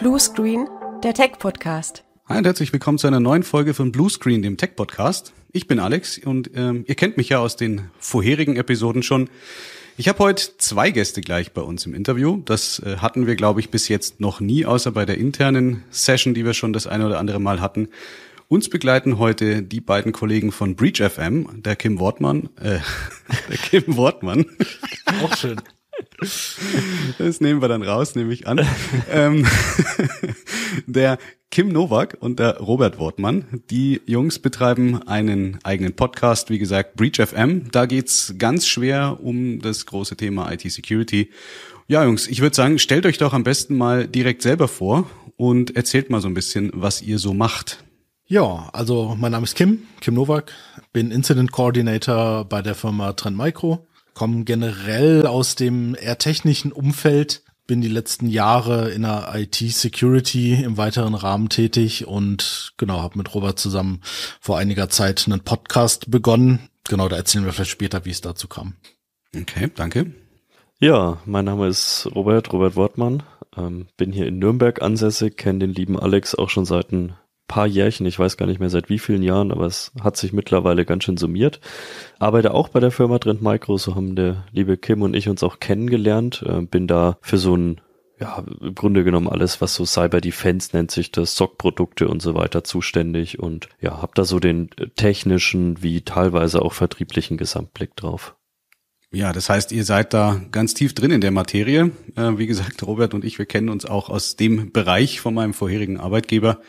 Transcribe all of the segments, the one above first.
Bluescreen, der Tech-Podcast. Hi und herzlich willkommen zu einer neuen Folge von Bluescreen, dem Tech-Podcast. Ich bin Alex und ähm, ihr kennt mich ja aus den vorherigen Episoden schon. Ich habe heute zwei Gäste gleich bei uns im Interview. Das äh, hatten wir, glaube ich, bis jetzt noch nie, außer bei der internen Session, die wir schon das eine oder andere Mal hatten. Uns begleiten heute die beiden Kollegen von Breach FM, der Kim Wortmann, äh, der Kim Wortmann. Auch schön. Das nehmen wir dann raus, nehme ich an. ähm, der Kim Nowak und der Robert Wortmann, die Jungs betreiben einen eigenen Podcast, wie gesagt, Breach FM. Da geht's ganz schwer um das große Thema IT-Security. Ja, Jungs, ich würde sagen, stellt euch doch am besten mal direkt selber vor und erzählt mal so ein bisschen, was ihr so macht. Ja, also mein Name ist Kim, Kim Nowak, bin Incident Coordinator bei der Firma Trend Micro komme generell aus dem eher technischen Umfeld, bin die letzten Jahre in der IT-Security im weiteren Rahmen tätig und genau, habe mit Robert zusammen vor einiger Zeit einen Podcast begonnen. Genau, da erzählen wir vielleicht später, wie es dazu kam. Okay, danke. Ja, mein Name ist Robert, Robert Wortmann, ähm, bin hier in Nürnberg ansässig, kenne den lieben Alex auch schon seit ein paar Jährchen, ich weiß gar nicht mehr seit wie vielen Jahren, aber es hat sich mittlerweile ganz schön summiert. Arbeite auch bei der Firma Trend Micro, so haben der liebe Kim und ich uns auch kennengelernt. Äh, bin da für so ein ja, im Grunde genommen alles, was so Cyber Defense nennt sich das, SOC-Produkte und so weiter zuständig und ja, hab da so den technischen wie teilweise auch vertrieblichen Gesamtblick drauf. Ja, das heißt, ihr seid da ganz tief drin in der Materie. Äh, wie gesagt, Robert und ich, wir kennen uns auch aus dem Bereich von meinem vorherigen Arbeitgeber.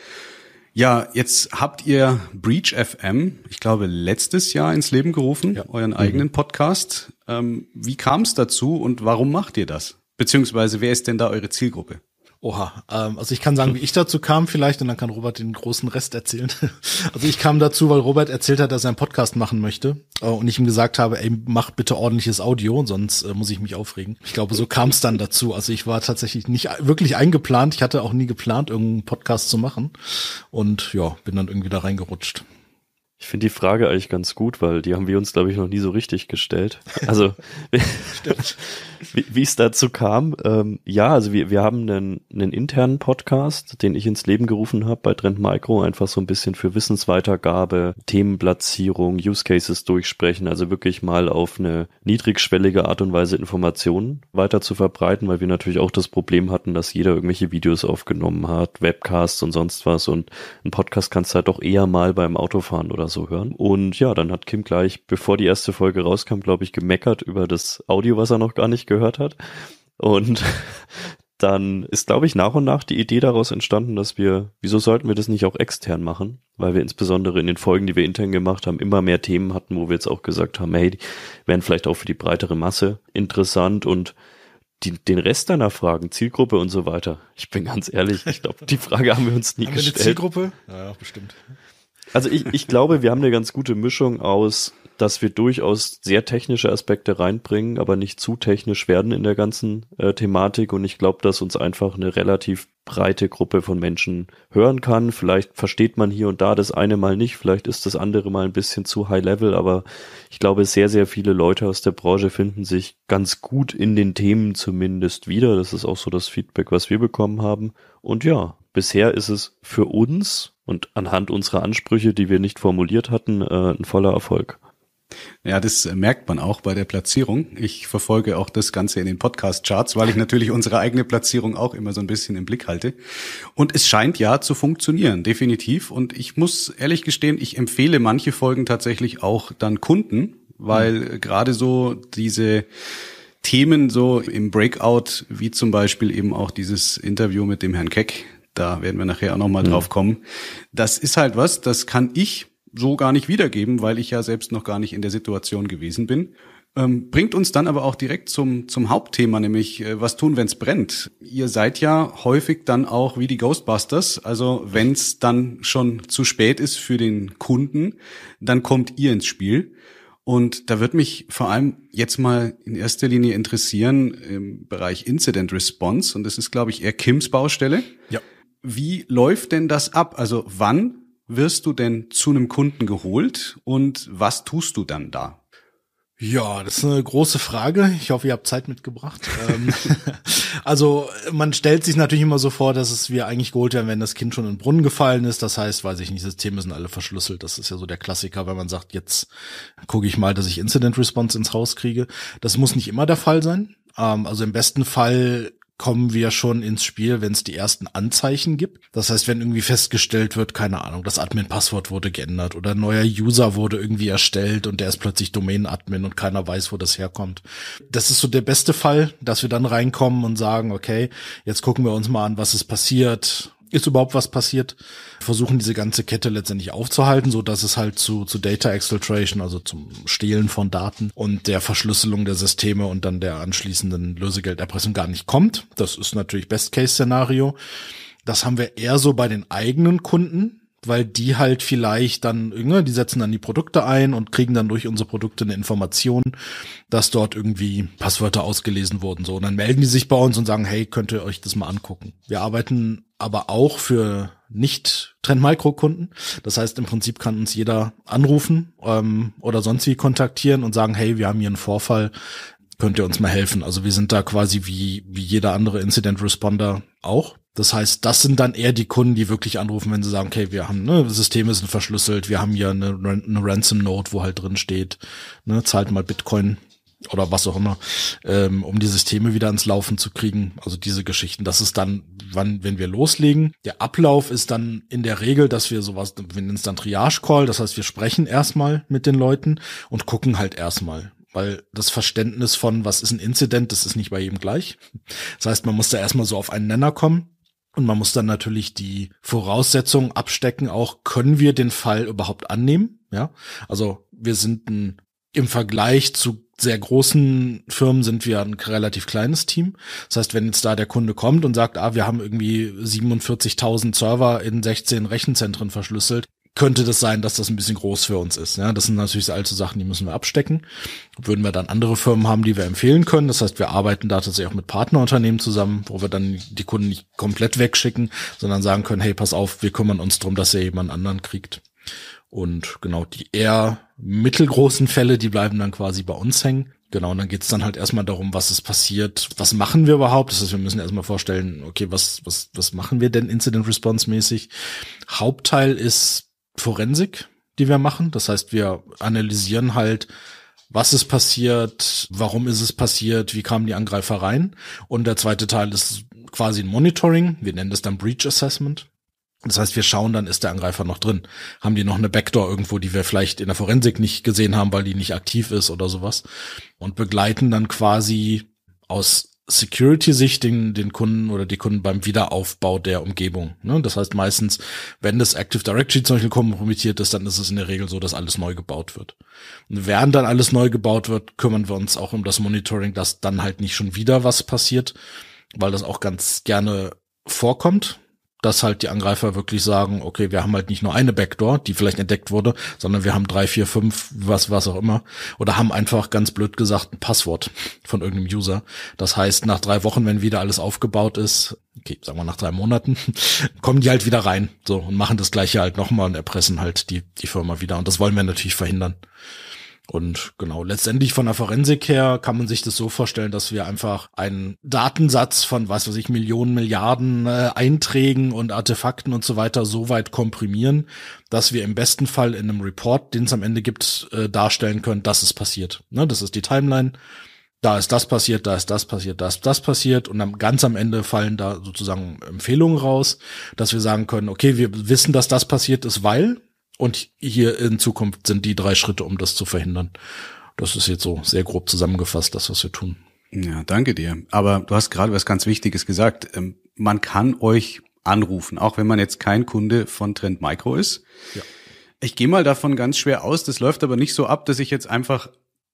Ja, jetzt habt ihr Breach FM, ich glaube, letztes Jahr ins Leben gerufen, ja. euren mhm. eigenen mhm. Podcast. Ähm, wie kam es dazu und warum macht ihr das? Beziehungsweise, wer ist denn da eure Zielgruppe? Oha, ähm, also ich kann sagen, wie ich dazu kam vielleicht und dann kann Robert den großen Rest erzählen. Also ich kam dazu, weil Robert erzählt hat, dass er einen Podcast machen möchte äh, und ich ihm gesagt habe, ey, mach bitte ordentliches Audio, sonst äh, muss ich mich aufregen. Ich glaube, so kam es dann dazu. Also ich war tatsächlich nicht wirklich eingeplant. Ich hatte auch nie geplant, irgendeinen Podcast zu machen und ja, bin dann irgendwie da reingerutscht. Ich finde die Frage eigentlich ganz gut, weil die haben wir uns, glaube ich, noch nie so richtig gestellt. Also, wie, es dazu kam. Ähm, ja, also wir, wir haben einen, einen internen Podcast, den ich ins Leben gerufen habe bei Trend Micro, einfach so ein bisschen für Wissensweitergabe, Themenplatzierung, Use Cases durchsprechen, also wirklich mal auf eine niedrigschwellige Art und Weise Informationen weiter zu verbreiten, weil wir natürlich auch das Problem hatten, dass jeder irgendwelche Videos aufgenommen hat, Webcasts und sonst was und ein Podcast kannst du halt doch eher mal beim Autofahren oder so hören. Und ja, dann hat Kim gleich, bevor die erste Folge rauskam, glaube ich, gemeckert über das Audio, was er noch gar nicht gehört hat. Und dann ist, glaube ich, nach und nach die Idee daraus entstanden, dass wir, wieso sollten wir das nicht auch extern machen? Weil wir insbesondere in den Folgen, die wir intern gemacht haben, immer mehr Themen hatten, wo wir jetzt auch gesagt haben, hey, die wären vielleicht auch für die breitere Masse interessant und die, den Rest deiner Fragen, Zielgruppe und so weiter. Ich bin ganz ehrlich, ich glaube, die Frage haben wir uns nie haben gestellt. Wir eine Zielgruppe? Ja, bestimmt. Also ich, ich glaube, wir haben eine ganz gute Mischung aus, dass wir durchaus sehr technische Aspekte reinbringen, aber nicht zu technisch werden in der ganzen äh, Thematik. Und ich glaube, dass uns einfach eine relativ breite Gruppe von Menschen hören kann. Vielleicht versteht man hier und da das eine mal nicht, vielleicht ist das andere mal ein bisschen zu high level, aber ich glaube, sehr, sehr viele Leute aus der Branche finden sich ganz gut in den Themen zumindest wieder. Das ist auch so das Feedback, was wir bekommen haben. Und ja, bisher ist es für uns und anhand unserer Ansprüche, die wir nicht formuliert hatten, äh, ein voller Erfolg. Ja, das äh, merkt man auch bei der Platzierung. Ich verfolge auch das Ganze in den Podcast-Charts, weil ich natürlich unsere eigene Platzierung auch immer so ein bisschen im Blick halte. Und es scheint ja zu funktionieren, definitiv. Und ich muss ehrlich gestehen, ich empfehle manche Folgen tatsächlich auch dann Kunden, weil mhm. gerade so diese Themen so im Breakout, wie zum Beispiel eben auch dieses Interview mit dem Herrn Keck, da werden wir nachher auch nochmal mhm. drauf kommen. Das ist halt was, das kann ich so gar nicht wiedergeben, weil ich ja selbst noch gar nicht in der Situation gewesen bin. Ähm, bringt uns dann aber auch direkt zum, zum Hauptthema, nämlich äh, was tun, wenn es brennt. Ihr seid ja häufig dann auch wie die Ghostbusters, also wenn es dann schon zu spät ist für den Kunden, dann kommt ihr ins Spiel. Und da wird mich vor allem jetzt mal in erster Linie interessieren im Bereich Incident Response. Und das ist, glaube ich, eher Kims Baustelle. Ja wie läuft denn das ab? Also wann wirst du denn zu einem Kunden geholt und was tust du dann da? Ja, das ist eine große Frage. Ich hoffe, ihr habt Zeit mitgebracht. Ähm, also man stellt sich natürlich immer so vor, dass es wir eigentlich geholt werden, wenn das Kind schon in den Brunnen gefallen ist. Das heißt, weiß ich nicht, Systeme sind alle verschlüsselt. Das ist ja so der Klassiker, wenn man sagt, jetzt gucke ich mal, dass ich Incident Response ins Haus kriege. Das muss nicht immer der Fall sein. Ähm, also im besten Fall kommen wir schon ins Spiel, wenn es die ersten Anzeichen gibt. Das heißt, wenn irgendwie festgestellt wird, keine Ahnung, das Admin-Passwort wurde geändert oder ein neuer User wurde irgendwie erstellt und der ist plötzlich Domain-Admin und keiner weiß, wo das herkommt. Das ist so der beste Fall, dass wir dann reinkommen und sagen, okay, jetzt gucken wir uns mal an, was ist passiert, ist überhaupt was passiert, versuchen diese ganze Kette letztendlich aufzuhalten, so dass es halt zu, zu Data Exfiltration, also zum Stehlen von Daten und der Verschlüsselung der Systeme und dann der anschließenden Lösegelderpressung gar nicht kommt. Das ist natürlich Best Case Szenario. Das haben wir eher so bei den eigenen Kunden, weil die halt vielleicht dann, ne, die setzen dann die Produkte ein und kriegen dann durch unsere Produkte eine Information, dass dort irgendwie Passwörter ausgelesen wurden. So, und dann melden die sich bei uns und sagen, hey, könnt ihr euch das mal angucken. Wir arbeiten aber auch für nicht Trend Micro Kunden. Das heißt, im Prinzip kann uns jeder anrufen ähm, oder sonst wie kontaktieren und sagen, hey, wir haben hier einen Vorfall, könnt ihr uns mal helfen. Also wir sind da quasi wie, wie jeder andere Incident Responder auch. Das heißt, das sind dann eher die Kunden, die wirklich anrufen, wenn sie sagen, okay, wir haben, ne, Systeme sind verschlüsselt, wir haben hier eine, eine Ransom-Note, wo halt drin steht, ne, zahlt mal Bitcoin oder was auch immer, ähm, um die Systeme wieder ans Laufen zu kriegen. Also diese Geschichten. Das ist dann, wann, wenn wir loslegen. Der Ablauf ist dann in der Regel, dass wir sowas, wir nennen es dann Triage-Call, das heißt, wir sprechen erstmal mit den Leuten und gucken halt erstmal weil das Verständnis von, was ist ein Incident, das ist nicht bei jedem gleich. Das heißt, man muss da erstmal so auf einen Nenner kommen. Und man muss dann natürlich die Voraussetzungen abstecken, auch können wir den Fall überhaupt annehmen? Ja, also wir sind ein, im Vergleich zu sehr großen Firmen sind wir ein relativ kleines Team. Das heißt, wenn jetzt da der Kunde kommt und sagt, ah, wir haben irgendwie 47.000 Server in 16 Rechenzentren verschlüsselt, könnte das sein, dass das ein bisschen groß für uns ist. Ja, das sind natürlich allzu Sachen, die müssen wir abstecken. Würden wir dann andere Firmen haben, die wir empfehlen können. Das heißt, wir arbeiten da tatsächlich auch mit Partnerunternehmen zusammen, wo wir dann die Kunden nicht komplett wegschicken, sondern sagen können, hey, pass auf, wir kümmern uns drum, dass ihr jemand anderen kriegt. Und genau die eher mittelgroßen Fälle, die bleiben dann quasi bei uns hängen. Genau, und dann geht's dann halt erstmal darum, was ist passiert, was machen wir überhaupt? Das heißt, wir müssen erstmal vorstellen, okay, was, was, was machen wir denn Incident Response mäßig? Hauptteil ist Forensik, die wir machen. Das heißt, wir analysieren halt, was ist passiert, warum ist es passiert, wie kamen die Angreifer rein. Und der zweite Teil ist quasi ein Monitoring. Wir nennen das dann Breach Assessment. Das heißt, wir schauen dann, ist der Angreifer noch drin? Haben die noch eine Backdoor irgendwo, die wir vielleicht in der Forensik nicht gesehen haben, weil die nicht aktiv ist oder sowas? Und begleiten dann quasi aus Security-Sicht den, den Kunden oder die Kunden beim Wiederaufbau der Umgebung. Ne? Das heißt meistens, wenn das Active Directory zum Beispiel kompromittiert ist, dann ist es in der Regel so, dass alles neu gebaut wird. Und während dann alles neu gebaut wird, kümmern wir uns auch um das Monitoring, dass dann halt nicht schon wieder was passiert, weil das auch ganz gerne vorkommt dass halt die Angreifer wirklich sagen, okay, wir haben halt nicht nur eine Backdoor, die vielleicht entdeckt wurde, sondern wir haben drei, vier, fünf, was, was auch immer. Oder haben einfach ganz blöd gesagt ein Passwort von irgendeinem User. Das heißt, nach drei Wochen, wenn wieder alles aufgebaut ist, okay, sagen wir nach drei Monaten, kommen die halt wieder rein, so, und machen das Gleiche halt nochmal und erpressen halt die, die Firma wieder. Und das wollen wir natürlich verhindern. Und genau, letztendlich von der Forensik her kann man sich das so vorstellen, dass wir einfach einen Datensatz von, was weiß ich, Millionen, Milliarden äh, Einträgen und Artefakten und so weiter so weit komprimieren, dass wir im besten Fall in einem Report, den es am Ende gibt, äh, darstellen können, dass es passiert. Ne? Das ist die Timeline da ist das passiert, da ist das passiert, da ist das passiert und am, ganz am Ende fallen da sozusagen Empfehlungen raus, dass wir sagen können, okay, wir wissen, dass das passiert ist, weil und hier in Zukunft sind die drei Schritte, um das zu verhindern. Das ist jetzt so sehr grob zusammengefasst, das, was wir tun. Ja, danke dir. Aber du hast gerade was ganz Wichtiges gesagt. Ähm, man kann euch anrufen, auch wenn man jetzt kein Kunde von Trend Micro ist. Ja. Ich gehe mal davon ganz schwer aus, das läuft aber nicht so ab, dass ich jetzt einfach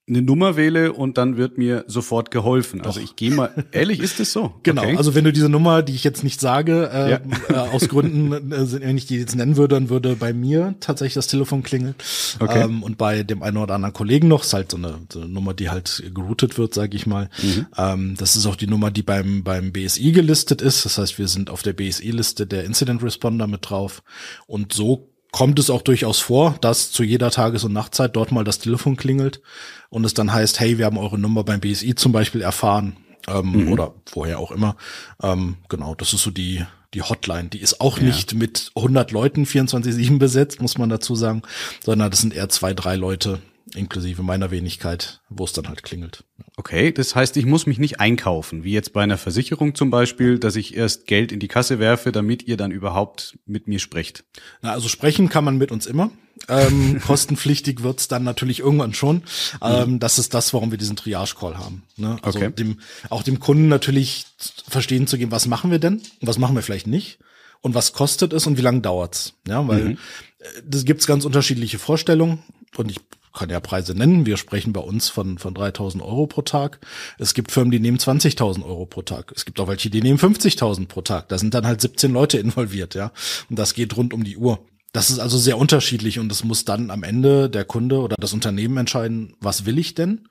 eine Nummer wähle und dann wird mir sofort geholfen. Also Doch. Also ich gehe mal, ehrlich ist es so. Genau, okay. also wenn du diese Nummer, die ich jetzt nicht sage, äh, ja. äh, aus Gründen, äh, wenn ich die jetzt nennen würde, dann würde bei mir tatsächlich das Telefon klingeln. Okay. Ähm, und bei dem einen oder anderen Kollegen noch, ist halt so eine, so eine Nummer, die halt geroutet wird, sage ich mal. Mhm. Ähm, das ist auch die Nummer, die beim, beim BSI gelistet ist. Das heißt, wir sind auf der BSI-Liste der Incident Responder mit drauf. Und so kommt es auch durchaus vor, dass zu jeder Tages- und Nachtzeit dort mal das Telefon klingelt und es dann heißt, hey, wir haben eure Nummer beim BSI zum Beispiel erfahren ähm, mhm. oder vorher auch immer. Ähm, genau, das ist so die, die Hotline. Die ist auch ja. nicht mit 100 Leuten 24-7 besetzt, muss man dazu sagen, sondern das sind eher zwei, drei Leute, inklusive meiner Wenigkeit, wo es dann halt klingelt. Okay, das heißt, ich muss mich nicht einkaufen, wie jetzt bei einer Versicherung zum Beispiel, dass ich erst Geld in die Kasse werfe, damit ihr dann überhaupt mit mir sprecht. Na, also sprechen kann man mit uns immer. Ähm, kostenpflichtig wird's dann natürlich irgendwann schon. Ähm, mhm. Das ist das, warum wir diesen Triage-Call haben. Ne? Also okay. dem, auch dem Kunden natürlich verstehen zu geben, was machen wir denn und was machen wir vielleicht nicht und was kostet es und wie lange dauert's. Ja, weil mhm. Äh, das gibt's ganz unterschiedliche Vorstellungen und ich kann ja Preise nennen. Wir sprechen bei uns von, von 3000 Euro pro Tag. Es gibt Firmen, die nehmen 20.000 Euro pro Tag. Es gibt auch welche, die nehmen 50.000 pro Tag. Da sind dann halt 17 Leute involviert, ja. Und das geht rund um die Uhr. Das ist also sehr unterschiedlich und es muss dann am Ende der Kunde oder das Unternehmen entscheiden, was will ich denn?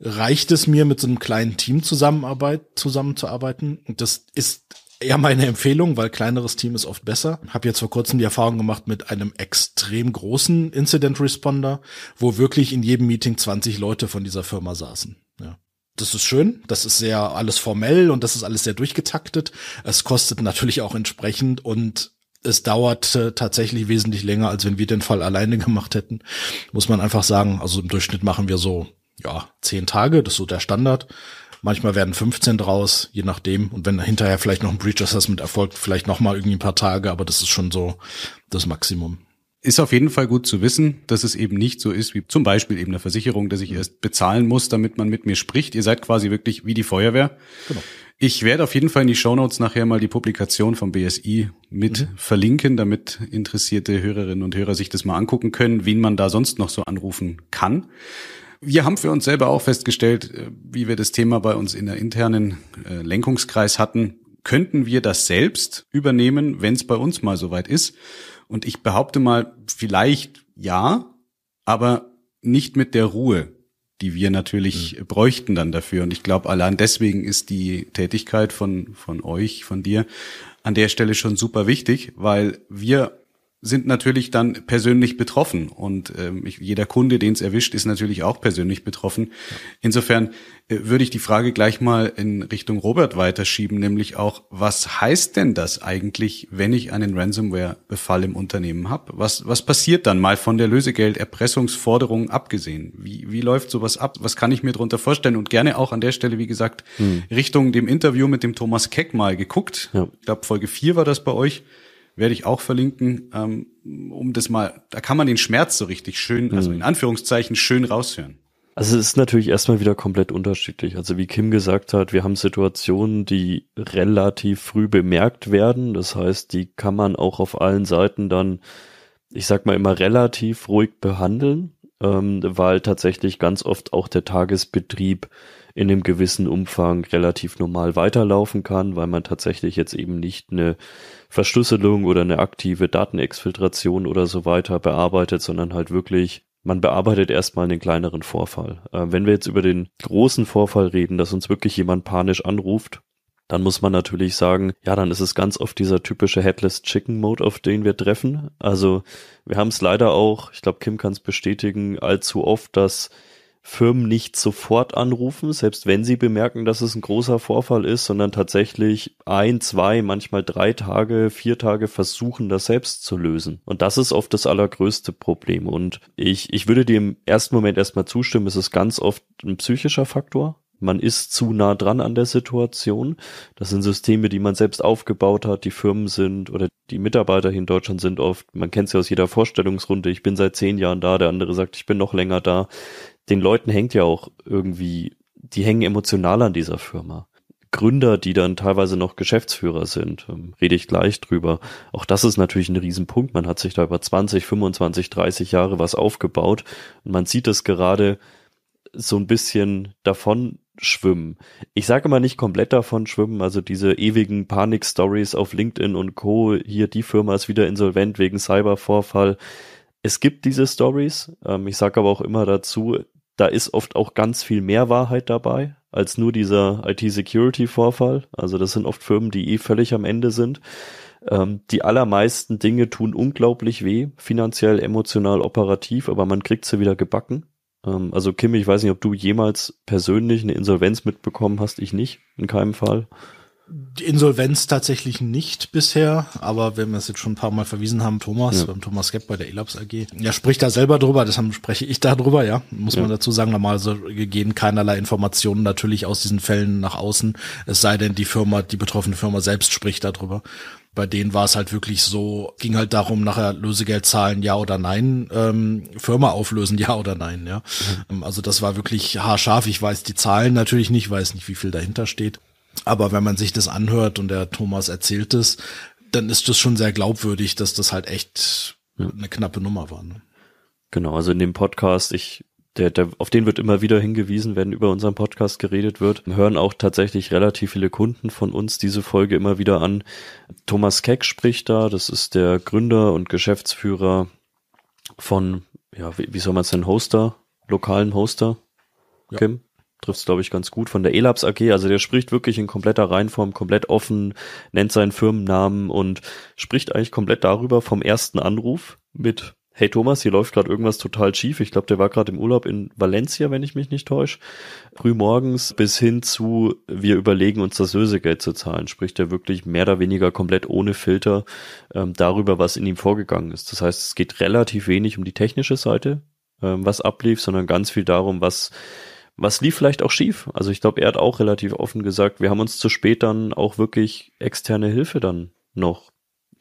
Reicht es mir, mit so einem kleinen Team zusammenarbeit, zusammenzuarbeiten? Das ist ja, meine Empfehlung, weil kleineres Team ist oft besser. Hab jetzt vor kurzem die Erfahrung gemacht mit einem extrem großen Incident Responder, wo wirklich in jedem Meeting 20 Leute von dieser Firma saßen. Ja. Das ist schön, das ist sehr alles formell und das ist alles sehr durchgetaktet. Es kostet natürlich auch entsprechend und es dauert tatsächlich wesentlich länger, als wenn wir den Fall alleine gemacht hätten. Muss man einfach sagen, also im Durchschnitt machen wir so, ja, zehn Tage, das ist so der Standard. Manchmal werden 15 draus, je nachdem. Und wenn hinterher vielleicht noch ein Breach Assessment erfolgt, vielleicht noch mal irgendwie ein paar Tage, aber das ist schon so das Maximum. Ist auf jeden Fall gut zu wissen, dass es eben nicht so ist wie zum Beispiel eben eine Versicherung, dass ich mhm. erst bezahlen muss, damit man mit mir spricht. Ihr seid quasi wirklich wie die Feuerwehr. Genau. Ich werde auf jeden Fall in die Show Notes nachher mal die Publikation vom BSI mit mhm. verlinken, damit interessierte Hörerinnen und Hörer sich das mal angucken können, wen man da sonst noch so anrufen kann. Wir haben für uns selber auch festgestellt, äh, wie wir das Thema bei uns in der internen äh, Lenkungskreis hatten, könnten wir das selbst übernehmen, wenn es bei uns mal soweit ist. Und ich behaupte mal, vielleicht ja, aber nicht mit der Ruhe, die wir natürlich mhm. bräuchten dann dafür. Und ich glaube, allein deswegen ist die Tätigkeit von, von euch, von dir an der Stelle schon super wichtig, weil wir sind natürlich dann persönlich betroffen und ähm, ich, jeder Kunde, den es erwischt, ist natürlich auch persönlich betroffen. Insofern äh, würde ich die Frage gleich mal in Richtung Robert weiterschieben, nämlich auch, was heißt denn das eigentlich, wenn ich einen Ransomware-Befall im Unternehmen habe? Was, was passiert dann mal von der Lösegelderpressungsforderung abgesehen? Wie, wie läuft sowas ab? Was kann ich mir darunter vorstellen? Und gerne auch an der Stelle, wie gesagt, hm. Richtung dem Interview mit dem Thomas Keck mal geguckt. Ja. Ich glaube, Folge 4 war das bei euch werde ich auch verlinken, ähm, um das mal, da kann man den Schmerz so richtig schön, also mhm. in Anführungszeichen schön raushören. Also es ist natürlich erstmal wieder komplett unterschiedlich. Also wie Kim gesagt hat, wir haben Situationen, die relativ früh bemerkt werden. Das heißt, die kann man auch auf allen Seiten dann, ich sag mal immer relativ ruhig behandeln, ähm, weil tatsächlich ganz oft auch der Tagesbetrieb in einem gewissen Umfang relativ normal weiterlaufen kann, weil man tatsächlich jetzt eben nicht eine Verschlüsselung oder eine aktive Datenexfiltration oder so weiter bearbeitet, sondern halt wirklich man bearbeitet erstmal einen kleineren Vorfall. Äh, wenn wir jetzt über den großen Vorfall reden, dass uns wirklich jemand panisch anruft, dann muss man natürlich sagen, ja, dann ist es ganz oft dieser typische Headless Chicken Mode, auf den wir treffen. Also wir haben es leider auch, ich glaube, Kim kann es bestätigen, allzu oft, dass Firmen nicht sofort anrufen, selbst wenn sie bemerken, dass es ein großer Vorfall ist, sondern tatsächlich ein, zwei, manchmal drei Tage, vier Tage versuchen, das selbst zu lösen. Und das ist oft das allergrößte Problem. Und ich, ich würde dir im ersten Moment erstmal zustimmen, es ist ganz oft ein psychischer Faktor. Man ist zu nah dran an der Situation. Das sind Systeme, die man selbst aufgebaut hat, die Firmen sind oder die Mitarbeiter hier in Deutschland sind oft, man kennt sie aus jeder Vorstellungsrunde, ich bin seit zehn Jahren da, der andere sagt, ich bin noch länger da den Leuten hängt ja auch irgendwie, die hängen emotional an dieser Firma. Gründer, die dann teilweise noch Geschäftsführer sind, ähm, rede ich gleich drüber. Auch das ist natürlich ein Riesenpunkt. Man hat sich da über 20, 25, 30 Jahre was aufgebaut und man sieht es gerade so ein bisschen davon schwimmen. Ich sage mal nicht komplett davon schwimmen, also diese ewigen Panik-Stories auf LinkedIn und Co. Hier, die Firma ist wieder insolvent wegen Cybervorfall. Es gibt diese Stories. Ähm, ich sage aber auch immer dazu, da ist oft auch ganz viel mehr Wahrheit dabei als nur dieser IT-Security-Vorfall. Also das sind oft Firmen, die eh völlig am Ende sind. Ähm, die allermeisten Dinge tun unglaublich weh, finanziell, emotional, operativ, aber man kriegt sie wieder gebacken. Ähm, also Kim, ich weiß nicht, ob du jemals persönlich eine Insolvenz mitbekommen hast, ich nicht, in keinem Fall. Die Insolvenz tatsächlich nicht bisher, aber wenn wir es jetzt schon ein paar Mal verwiesen haben, Thomas, ja. beim Thomas Gepp bei der Elabs AG, ja, spricht da selber drüber, deshalb spreche ich da drüber, ja, muss ja. man dazu sagen, normal normalerweise gehen keinerlei Informationen natürlich aus diesen Fällen nach außen, es sei denn, die Firma, die betroffene Firma selbst spricht darüber. Bei denen war es halt wirklich so, ging halt darum, nachher Lösegeld zahlen, ja oder nein, ähm, Firma auflösen, ja oder nein, ja. Mhm. Ähm, also das war wirklich haarscharf. Ich weiß die Zahlen natürlich nicht, weiß nicht, wie viel dahinter steht. Aber wenn man sich das anhört und der Thomas erzählt es, dann ist das schon sehr glaubwürdig, dass das halt echt ja. eine knappe Nummer war. Ne? Genau, also in dem Podcast, ich, der, der, auf den wird immer wieder hingewiesen, wenn über unseren Podcast geredet wird, hören auch tatsächlich relativ viele Kunden von uns diese Folge immer wieder an. Thomas Keck spricht da, das ist der Gründer und Geschäftsführer von, ja, wie, wie soll man es denn, Hoster, lokalen Hoster, Kim? trifft glaube ich, ganz gut von der Elabs AG. Also der spricht wirklich in kompletter Reihenform, komplett offen, nennt seinen Firmennamen und spricht eigentlich komplett darüber vom ersten Anruf mit Hey Thomas, hier läuft gerade irgendwas total schief. Ich glaube, der war gerade im Urlaub in Valencia, wenn ich mich nicht täusche. Frühmorgens bis hin zu, wir überlegen uns das Lösegeld zu zahlen. Spricht er wirklich mehr oder weniger komplett ohne Filter ähm, darüber, was in ihm vorgegangen ist. Das heißt, es geht relativ wenig um die technische Seite, ähm, was ablief, sondern ganz viel darum, was was lief vielleicht auch schief? Also ich glaube, er hat auch relativ offen gesagt, wir haben uns zu spät dann auch wirklich externe Hilfe dann noch.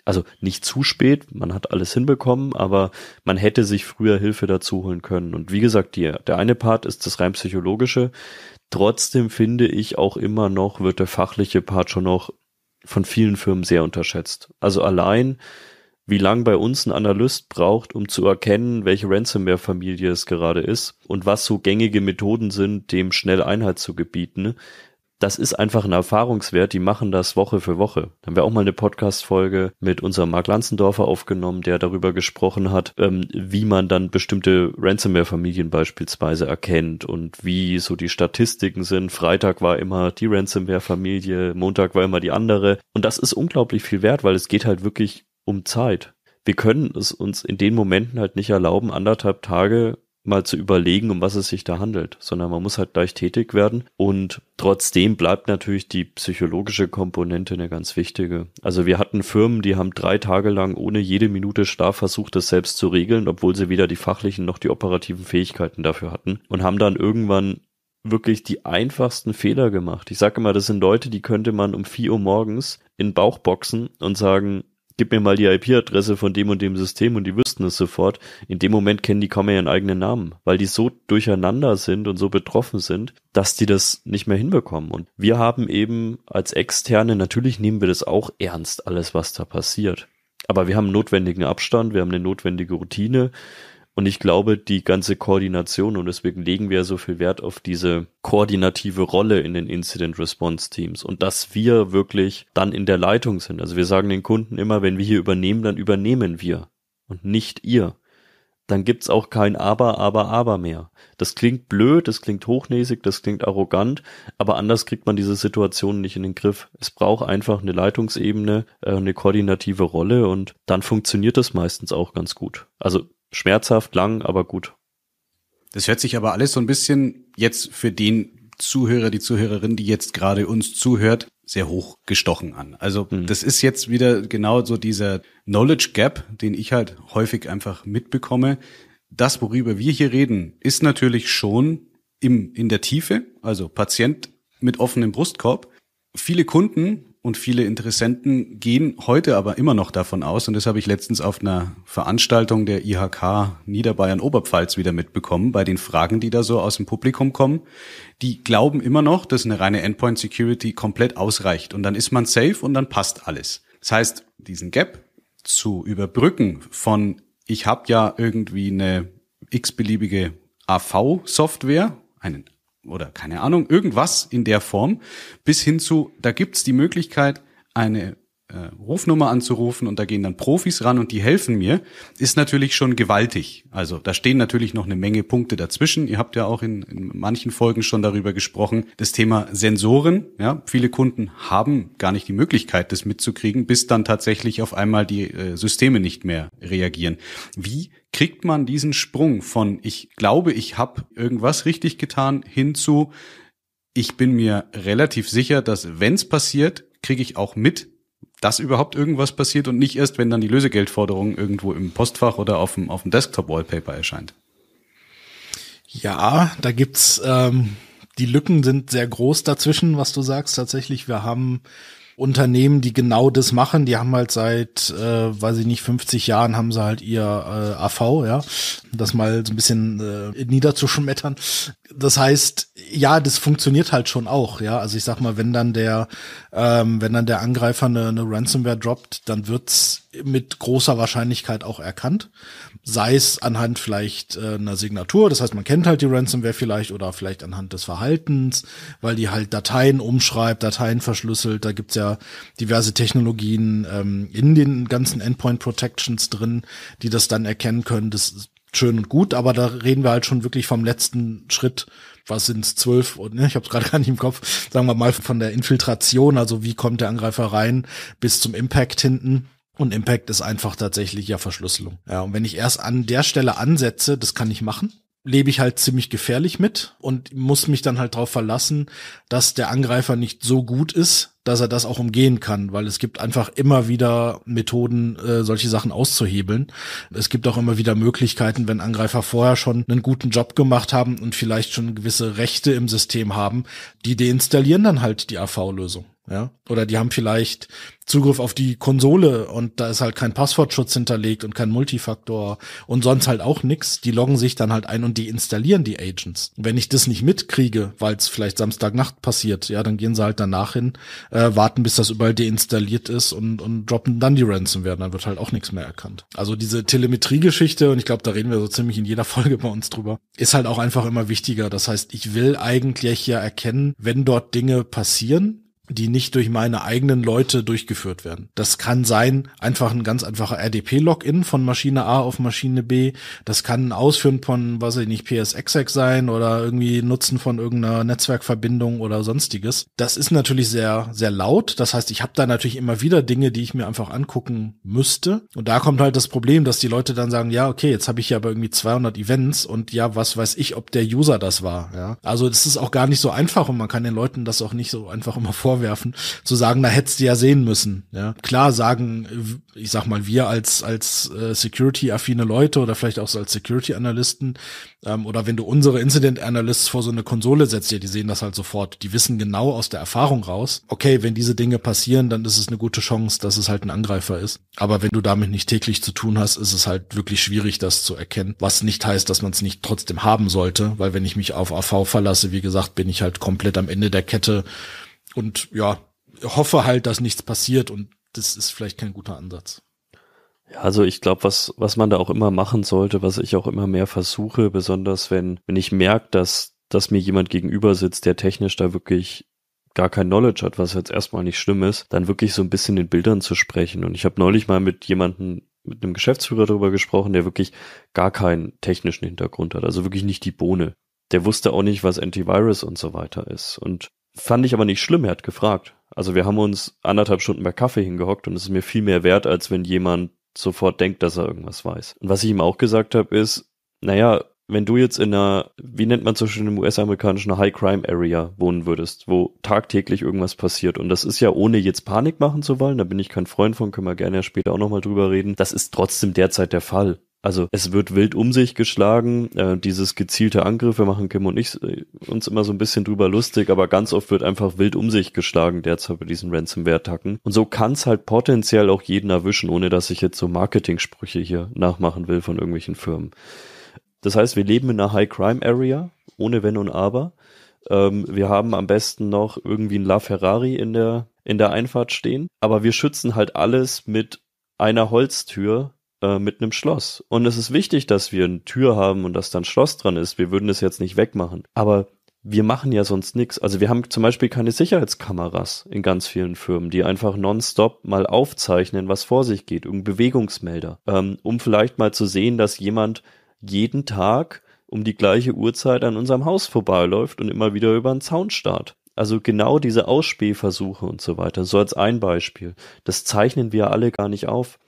Also nicht zu spät, man hat alles hinbekommen, aber man hätte sich früher Hilfe dazu holen können. Und wie gesagt, die, der eine Part ist das rein psychologische. Trotzdem finde ich auch immer noch, wird der fachliche Part schon noch von vielen Firmen sehr unterschätzt. Also allein, wie lang bei uns ein Analyst braucht, um zu erkennen, welche Ransomware-Familie es gerade ist und was so gängige Methoden sind, dem schnell Einhalt zu gebieten. Das ist einfach ein Erfahrungswert, die machen das Woche für Woche. Da haben wir auch mal eine Podcast-Folge mit unserem Mark Lanzendorfer aufgenommen, der darüber gesprochen hat, ähm, wie man dann bestimmte Ransomware-Familien beispielsweise erkennt und wie so die Statistiken sind. Freitag war immer die Ransomware-Familie, Montag war immer die andere. Und das ist unglaublich viel wert, weil es geht halt wirklich um Zeit. Wir können es uns in den Momenten halt nicht erlauben, anderthalb Tage mal zu überlegen, um was es sich da handelt, sondern man muss halt gleich tätig werden. Und trotzdem bleibt natürlich die psychologische Komponente eine ganz wichtige. Also wir hatten Firmen, die haben drei Tage lang ohne jede Minute Schlaf versucht, das selbst zu regeln, obwohl sie weder die fachlichen noch die operativen Fähigkeiten dafür hatten und haben dann irgendwann wirklich die einfachsten Fehler gemacht. Ich sage immer, das sind Leute, die könnte man um vier Uhr morgens in Bauch boxen und sagen, gib mir mal die IP-Adresse von dem und dem System und die wüssten es sofort. In dem Moment kennen die kaum mehr ihren eigenen Namen, weil die so durcheinander sind und so betroffen sind, dass die das nicht mehr hinbekommen. Und wir haben eben als Externe, natürlich nehmen wir das auch ernst, alles, was da passiert. Aber wir haben einen notwendigen Abstand, wir haben eine notwendige Routine, und ich glaube, die ganze Koordination, und deswegen legen wir so viel Wert auf diese koordinative Rolle in den Incident Response Teams und dass wir wirklich dann in der Leitung sind. Also wir sagen den Kunden immer, wenn wir hier übernehmen, dann übernehmen wir und nicht ihr. Dann gibt es auch kein Aber, Aber, Aber mehr. Das klingt blöd, das klingt hochnäsig, das klingt arrogant, aber anders kriegt man diese Situation nicht in den Griff. Es braucht einfach eine Leitungsebene, äh, eine koordinative Rolle und dann funktioniert das meistens auch ganz gut. Also Schmerzhaft, lang, aber gut. Das hört sich aber alles so ein bisschen jetzt für den Zuhörer, die Zuhörerin, die jetzt gerade uns zuhört, sehr hoch gestochen an. Also mhm. das ist jetzt wieder genau so dieser Knowledge Gap, den ich halt häufig einfach mitbekomme. Das, worüber wir hier reden, ist natürlich schon im, in der Tiefe, also Patient mit offenem Brustkorb. Viele Kunden und viele Interessenten gehen heute aber immer noch davon aus, und das habe ich letztens auf einer Veranstaltung der IHK Niederbayern Oberpfalz wieder mitbekommen, bei den Fragen, die da so aus dem Publikum kommen, die glauben immer noch, dass eine reine Endpoint Security komplett ausreicht und dann ist man safe und dann passt alles. Das heißt, diesen Gap zu überbrücken von ich habe ja irgendwie eine x-beliebige AV-Software, einen oder keine Ahnung, irgendwas in der Form, bis hin zu, da gibt's die Möglichkeit, eine äh, Rufnummer anzurufen und da gehen dann Profis ran und die helfen mir, ist natürlich schon gewaltig. Also da stehen natürlich noch eine Menge Punkte dazwischen. Ihr habt ja auch in, in manchen Folgen schon darüber gesprochen. Das Thema Sensoren, ja, viele Kunden haben gar nicht die Möglichkeit, das mitzukriegen, bis dann tatsächlich auf einmal die äh, Systeme nicht mehr reagieren. Wie kriegt man diesen Sprung von ich glaube, ich habe irgendwas richtig getan hin zu ich bin mir relativ sicher, dass wenn es passiert, kriege ich auch mit, dass überhaupt irgendwas passiert und nicht erst, wenn dann die Lösegeldforderung irgendwo im Postfach oder auf dem, auf dem Desktop-Wallpaper erscheint. Ja, da gibt's ähm, die Lücken sind sehr groß dazwischen, was du sagst. Tatsächlich, wir haben Unternehmen, die genau das machen, die haben halt seit, äh, weiß ich nicht, 50 Jahren haben sie halt ihr äh, AV, ja, das mal so ein bisschen äh, niederzuschmettern das heißt, ja, das funktioniert halt schon auch, ja. Also ich sag mal, wenn dann der, ähm, wenn dann der Angreifer eine, eine Ransomware droppt, dann wird's mit großer Wahrscheinlichkeit auch erkannt. Sei es anhand vielleicht äh, einer Signatur, das heißt, man kennt halt die Ransomware vielleicht oder vielleicht anhand des Verhaltens, weil die halt Dateien umschreibt, Dateien verschlüsselt, da gibt's ja diverse Technologien ähm, in den ganzen Endpoint Protections drin, die das dann erkennen können. Das schön und gut, aber da reden wir halt schon wirklich vom letzten Schritt, was sind's zwölf, ne, ich habe es gerade gar nicht im Kopf, sagen wir mal von der Infiltration, also wie kommt der Angreifer rein bis zum Impact hinten. Und Impact ist einfach tatsächlich ja Verschlüsselung. Ja, und wenn ich erst an der Stelle ansetze, das kann ich machen, lebe ich halt ziemlich gefährlich mit und muss mich dann halt darauf verlassen, dass der Angreifer nicht so gut ist, dass er das auch umgehen kann, weil es gibt einfach immer wieder Methoden, äh, solche Sachen auszuhebeln. Es gibt auch immer wieder Möglichkeiten, wenn Angreifer vorher schon einen guten Job gemacht haben und vielleicht schon gewisse Rechte im System haben, die deinstallieren dann halt die AV-Lösung. Ja? Oder die haben vielleicht Zugriff auf die Konsole und da ist halt kein Passwortschutz hinterlegt und kein Multifaktor und sonst halt auch nichts. Die loggen sich dann halt ein und deinstallieren die Agents. Wenn ich das nicht mitkriege, weil es vielleicht Samstagnacht passiert, ja, dann gehen sie halt danach hin, äh, warten, bis das überall deinstalliert ist und, und droppen dann die Ransomware. Dann wird halt auch nichts mehr erkannt. Also diese Telemetriegeschichte, und ich glaube, da reden wir so ziemlich in jeder Folge bei uns drüber, ist halt auch einfach immer wichtiger. Das heißt, ich will eigentlich ja erkennen, wenn dort Dinge passieren, die nicht durch meine eigenen Leute durchgeführt werden. Das kann sein, einfach ein ganz einfacher RDP-Login von Maschine A auf Maschine B. Das kann ein Ausführen von, was ich nicht, PSXX sein oder irgendwie Nutzen von irgendeiner Netzwerkverbindung oder sonstiges. Das ist natürlich sehr, sehr laut. Das heißt, ich habe da natürlich immer wieder Dinge, die ich mir einfach angucken müsste. Und da kommt halt das Problem, dass die Leute dann sagen, ja, okay, jetzt habe ich ja aber irgendwie 200 Events und ja, was weiß ich, ob der User das war. Ja? Also es ist auch gar nicht so einfach und man kann den Leuten das auch nicht so einfach immer vorwerfen vorwerfen, zu sagen, na hättest du ja sehen müssen. Ja, klar sagen, ich sag mal, wir als als äh, Security-affine Leute oder vielleicht auch so als Security-Analysten ähm, oder wenn du unsere Incident-Analysts vor so eine Konsole setzt, ja, die sehen das halt sofort. Die wissen genau aus der Erfahrung raus, okay, wenn diese Dinge passieren, dann ist es eine gute Chance, dass es halt ein Angreifer ist. Aber wenn du damit nicht täglich zu tun hast, ist es halt wirklich schwierig, das zu erkennen. Was nicht heißt, dass man es nicht trotzdem haben sollte, weil wenn ich mich auf AV verlasse, wie gesagt, bin ich halt komplett am Ende der Kette und ja, hoffe halt, dass nichts passiert und das ist vielleicht kein guter Ansatz. Ja, also ich glaube, was, was man da auch immer machen sollte, was ich auch immer mehr versuche, besonders wenn, wenn ich merke, dass, dass mir jemand gegenüber sitzt, der technisch da wirklich gar kein Knowledge hat, was jetzt erstmal nicht schlimm ist, dann wirklich so ein bisschen in Bildern zu sprechen. Und ich habe neulich mal mit jemandem, mit einem Geschäftsführer darüber gesprochen, der wirklich gar keinen technischen Hintergrund hat, also wirklich nicht die Bohne. Der wusste auch nicht, was Antivirus und so weiter ist. Und Fand ich aber nicht schlimm, er hat gefragt. Also wir haben uns anderthalb Stunden bei Kaffee hingehockt und es ist mir viel mehr wert, als wenn jemand sofort denkt, dass er irgendwas weiß. Und was ich ihm auch gesagt habe, ist, naja, wenn du jetzt in einer, wie nennt man so schön im US-amerikanischen High Crime Area wohnen würdest, wo tagtäglich irgendwas passiert. Und das ist ja ohne jetzt Panik machen zu wollen, da bin ich kein Freund von, können wir gerne ja später auch nochmal drüber reden. Das ist trotzdem derzeit der Fall. Also es wird wild um sich geschlagen. Äh, dieses gezielte Angriff, wir machen Kim und ich äh, uns immer so ein bisschen drüber lustig, aber ganz oft wird einfach wild um sich geschlagen derzeit bei diesen Ransomware-Attacken. Und so kann es halt potenziell auch jeden erwischen, ohne dass ich jetzt so Marketing-Sprüche hier nachmachen will von irgendwelchen Firmen. Das heißt, wir leben in einer High-Crime-Area, ohne Wenn und Aber. Ähm, wir haben am besten noch irgendwie ein LaFerrari in der, in der Einfahrt stehen. Aber wir schützen halt alles mit einer Holztür äh, mit einem Schloss. Und es ist wichtig, dass wir eine Tür haben und dass da ein Schloss dran ist. Wir würden es jetzt nicht wegmachen. Aber wir machen ja sonst nichts. Also wir haben zum Beispiel keine Sicherheitskameras in ganz vielen Firmen, die einfach nonstop mal aufzeichnen, was vor sich geht, Irgendein Bewegungsmelder, ähm, um vielleicht mal zu sehen, dass jemand jeden Tag um die gleiche Uhrzeit an unserem Haus vorbeiläuft und immer wieder über einen Zaun starrt. Also genau diese Ausspähversuche und so weiter, so als ein Beispiel. Das zeichnen wir alle gar nicht auf.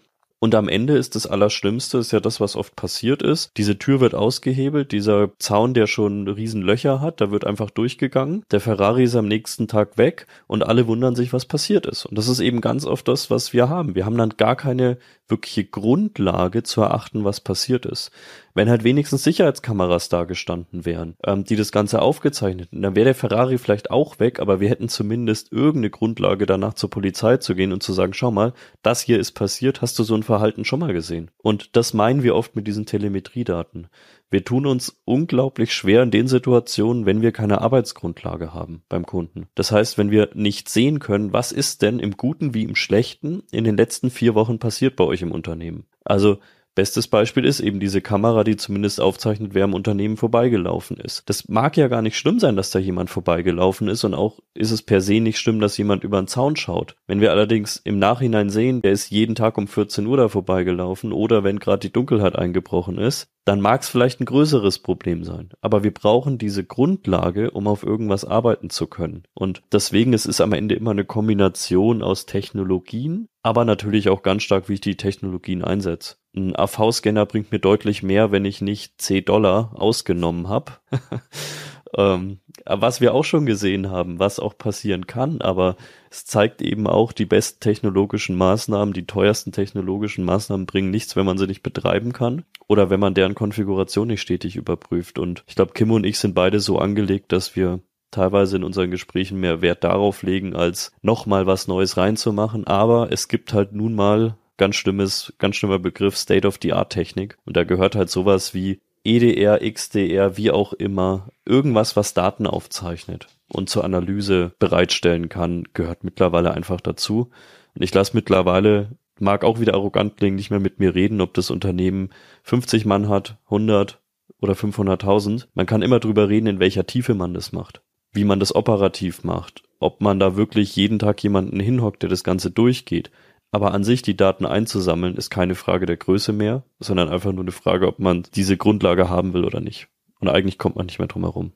Und am Ende ist das Allerschlimmste, ist ja das, was oft passiert ist. Diese Tür wird ausgehebelt, dieser Zaun, der schon riesen Löcher hat, da wird einfach durchgegangen. Der Ferrari ist am nächsten Tag weg und alle wundern sich, was passiert ist. Und das ist eben ganz oft das, was wir haben. Wir haben dann gar keine wirkliche Grundlage zu erachten, was passiert ist wenn halt wenigstens Sicherheitskameras da gestanden wären, ähm, die das Ganze aufgezeichnet hätten, dann wäre der Ferrari vielleicht auch weg, aber wir hätten zumindest irgendeine Grundlage danach zur Polizei zu gehen und zu sagen, schau mal, das hier ist passiert, hast du so ein Verhalten schon mal gesehen? Und das meinen wir oft mit diesen Telemetriedaten. Wir tun uns unglaublich schwer in den Situationen, wenn wir keine Arbeitsgrundlage haben beim Kunden. Das heißt, wenn wir nicht sehen können, was ist denn im Guten wie im Schlechten in den letzten vier Wochen passiert bei euch im Unternehmen. Also Bestes Beispiel ist eben diese Kamera, die zumindest aufzeichnet, wer im Unternehmen vorbeigelaufen ist. Das mag ja gar nicht schlimm sein, dass da jemand vorbeigelaufen ist und auch ist es per se nicht schlimm, dass jemand über den Zaun schaut. Wenn wir allerdings im Nachhinein sehen, der ist jeden Tag um 14 Uhr da vorbeigelaufen oder wenn gerade die Dunkelheit eingebrochen ist, dann mag es vielleicht ein größeres Problem sein. Aber wir brauchen diese Grundlage, um auf irgendwas arbeiten zu können. Und deswegen es ist am Ende immer eine Kombination aus Technologien, aber natürlich auch ganz stark, wie ich die Technologien einsetze ein AV-Scanner bringt mir deutlich mehr, wenn ich nicht 10 Dollar ausgenommen habe. ähm, was wir auch schon gesehen haben, was auch passieren kann, aber es zeigt eben auch, die besten technologischen Maßnahmen, die teuersten technologischen Maßnahmen bringen nichts, wenn man sie nicht betreiben kann oder wenn man deren Konfiguration nicht stetig überprüft. Und ich glaube, Kim und ich sind beide so angelegt, dass wir teilweise in unseren Gesprächen mehr Wert darauf legen, als nochmal was Neues reinzumachen. Aber es gibt halt nun mal ganz schlimmes, ganz schlimmer Begriff State-of-the-Art-Technik. Und da gehört halt sowas wie EDR, XDR, wie auch immer, irgendwas, was Daten aufzeichnet und zur Analyse bereitstellen kann, gehört mittlerweile einfach dazu. Und ich lasse mittlerweile, mag auch wieder arrogant klingen, nicht mehr mit mir reden, ob das Unternehmen 50 Mann hat, 100 oder 500.000. Man kann immer drüber reden, in welcher Tiefe man das macht, wie man das operativ macht, ob man da wirklich jeden Tag jemanden hinhockt, der das Ganze durchgeht, aber an sich, die Daten einzusammeln, ist keine Frage der Größe mehr, sondern einfach nur eine Frage, ob man diese Grundlage haben will oder nicht. Und eigentlich kommt man nicht mehr drum herum.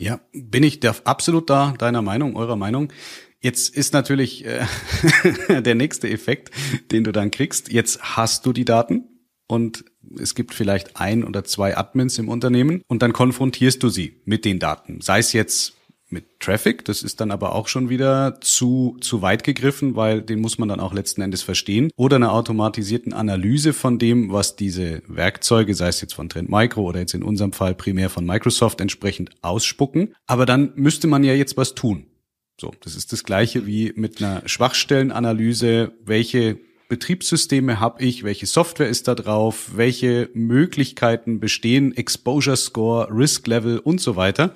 Ja, bin ich da absolut da deiner Meinung, eurer Meinung. Jetzt ist natürlich äh, der nächste Effekt, den du dann kriegst. Jetzt hast du die Daten und es gibt vielleicht ein oder zwei Admins im Unternehmen und dann konfrontierst du sie mit den Daten. Sei es jetzt mit Traffic. Das ist dann aber auch schon wieder zu, zu weit gegriffen, weil den muss man dann auch letzten Endes verstehen. Oder einer automatisierten Analyse von dem, was diese Werkzeuge, sei es jetzt von Trend Micro oder jetzt in unserem Fall primär von Microsoft entsprechend ausspucken. Aber dann müsste man ja jetzt was tun. So, das ist das gleiche wie mit einer Schwachstellenanalyse, welche Betriebssysteme habe ich, welche Software ist da drauf, welche Möglichkeiten bestehen, Exposure Score, Risk Level und so weiter.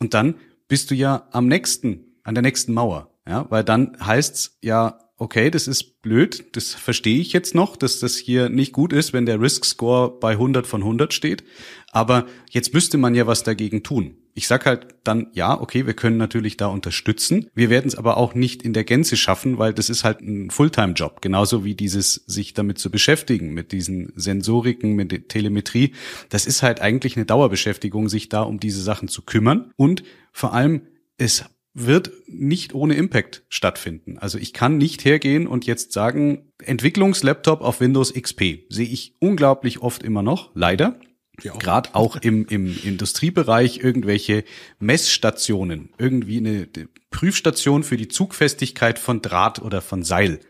Und dann bist du ja am nächsten, an der nächsten Mauer. Ja, weil dann heißt's ja, okay, das ist blöd, das verstehe ich jetzt noch, dass das hier nicht gut ist, wenn der Risk Score bei 100 von 100 steht. Aber jetzt müsste man ja was dagegen tun. Ich sag halt dann, ja, okay, wir können natürlich da unterstützen. Wir werden es aber auch nicht in der Gänze schaffen, weil das ist halt ein Fulltime-Job. Genauso wie dieses, sich damit zu beschäftigen, mit diesen Sensoriken, mit der Telemetrie. Das ist halt eigentlich eine Dauerbeschäftigung, sich da um diese Sachen zu kümmern. Und vor allem, es wird nicht ohne Impact stattfinden. Also ich kann nicht hergehen und jetzt sagen, Entwicklungslaptop auf Windows XP sehe ich unglaublich oft immer noch, leider. Ja, auch. Gerade auch im, im Industriebereich irgendwelche Messstationen, irgendwie eine Prüfstation für die Zugfestigkeit von Draht oder von Seil.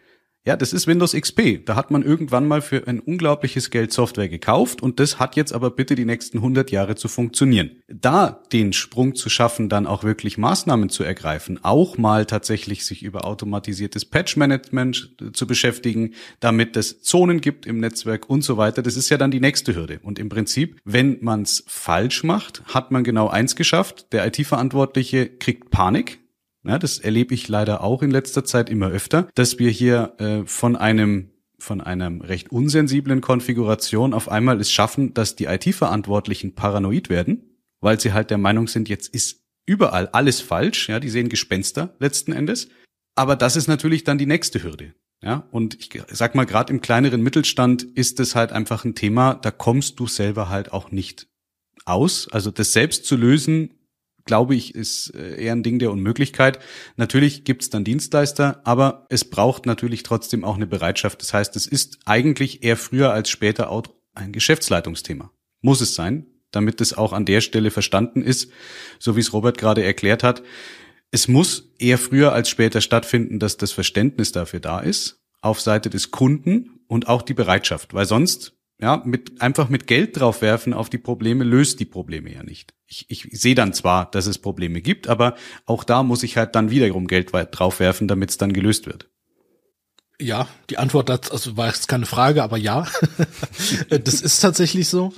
Ja, das ist Windows XP. Da hat man irgendwann mal für ein unglaubliches Geld Software gekauft und das hat jetzt aber bitte die nächsten 100 Jahre zu funktionieren. Da den Sprung zu schaffen, dann auch wirklich Maßnahmen zu ergreifen, auch mal tatsächlich sich über automatisiertes Patch-Management zu beschäftigen, damit es Zonen gibt im Netzwerk und so weiter, das ist ja dann die nächste Hürde. Und im Prinzip, wenn man es falsch macht, hat man genau eins geschafft. Der IT-Verantwortliche kriegt Panik, ja, das erlebe ich leider auch in letzter Zeit immer öfter, dass wir hier äh, von einem von einem recht unsensiblen Konfiguration auf einmal es schaffen, dass die IT-Verantwortlichen paranoid werden, weil sie halt der Meinung sind, jetzt ist überall alles falsch, ja, die sehen Gespenster letzten Endes. Aber das ist natürlich dann die nächste Hürde. Ja, und ich sag mal, gerade im kleineren Mittelstand ist es halt einfach ein Thema, da kommst du selber halt auch nicht aus. Also das selbst zu lösen glaube ich, ist äh, eher ein Ding der Unmöglichkeit. Natürlich gibt es dann Dienstleister, aber es braucht natürlich trotzdem auch eine Bereitschaft. Das heißt, es ist eigentlich eher früher als später auch ein Geschäftsleitungsthema. Muss es sein, damit es auch an der Stelle verstanden ist, so wie es Robert gerade erklärt hat. Es muss eher früher als später stattfinden, dass das Verständnis dafür da ist, auf Seite des Kunden und auch die Bereitschaft, weil sonst ja, mit, einfach mit Geld draufwerfen auf die Probleme löst die Probleme ja nicht. Ich, ich sehe dann zwar, dass es Probleme gibt, aber auch da muss ich halt dann wiederum Geld draufwerfen, damit es dann gelöst wird. Ja, die Antwort dazu also war jetzt keine Frage, aber ja, das ist tatsächlich so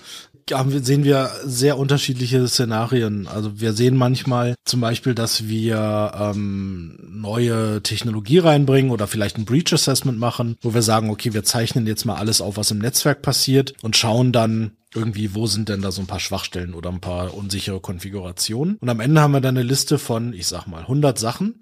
haben, sehen wir sehr unterschiedliche Szenarien. Also wir sehen manchmal zum Beispiel, dass wir ähm, neue Technologie reinbringen oder vielleicht ein Breach Assessment machen, wo wir sagen, okay, wir zeichnen jetzt mal alles auf, was im Netzwerk passiert und schauen dann, irgendwie, wo sind denn da so ein paar Schwachstellen oder ein paar unsichere Konfigurationen. Und am Ende haben wir dann eine Liste von, ich sag mal, 100 Sachen,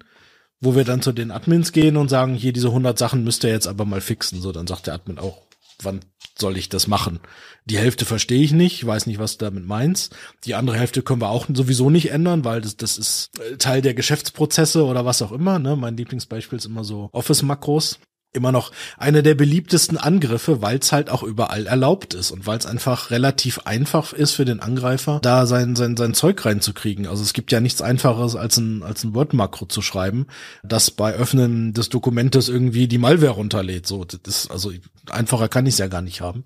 wo wir dann zu den Admins gehen und sagen, hier diese 100 Sachen müsst ihr jetzt aber mal fixen. So, dann sagt der Admin auch, wann soll ich das machen? Die Hälfte verstehe ich nicht, weiß nicht, was du damit meinst. Die andere Hälfte können wir auch sowieso nicht ändern, weil das, das ist äh, Teil der Geschäftsprozesse oder was auch immer. Ne? Mein Lieblingsbeispiel ist immer so Office-Makros immer noch einer der beliebtesten Angriffe, weil es halt auch überall erlaubt ist und weil es einfach relativ einfach ist für den Angreifer, da sein, sein, sein Zeug reinzukriegen. Also es gibt ja nichts einfacheres, als ein, als ein Word-Makro zu schreiben, das bei Öffnen des Dokumentes irgendwie die Malware runterlädt. So, das ist, also einfacher kann ich es ja gar nicht haben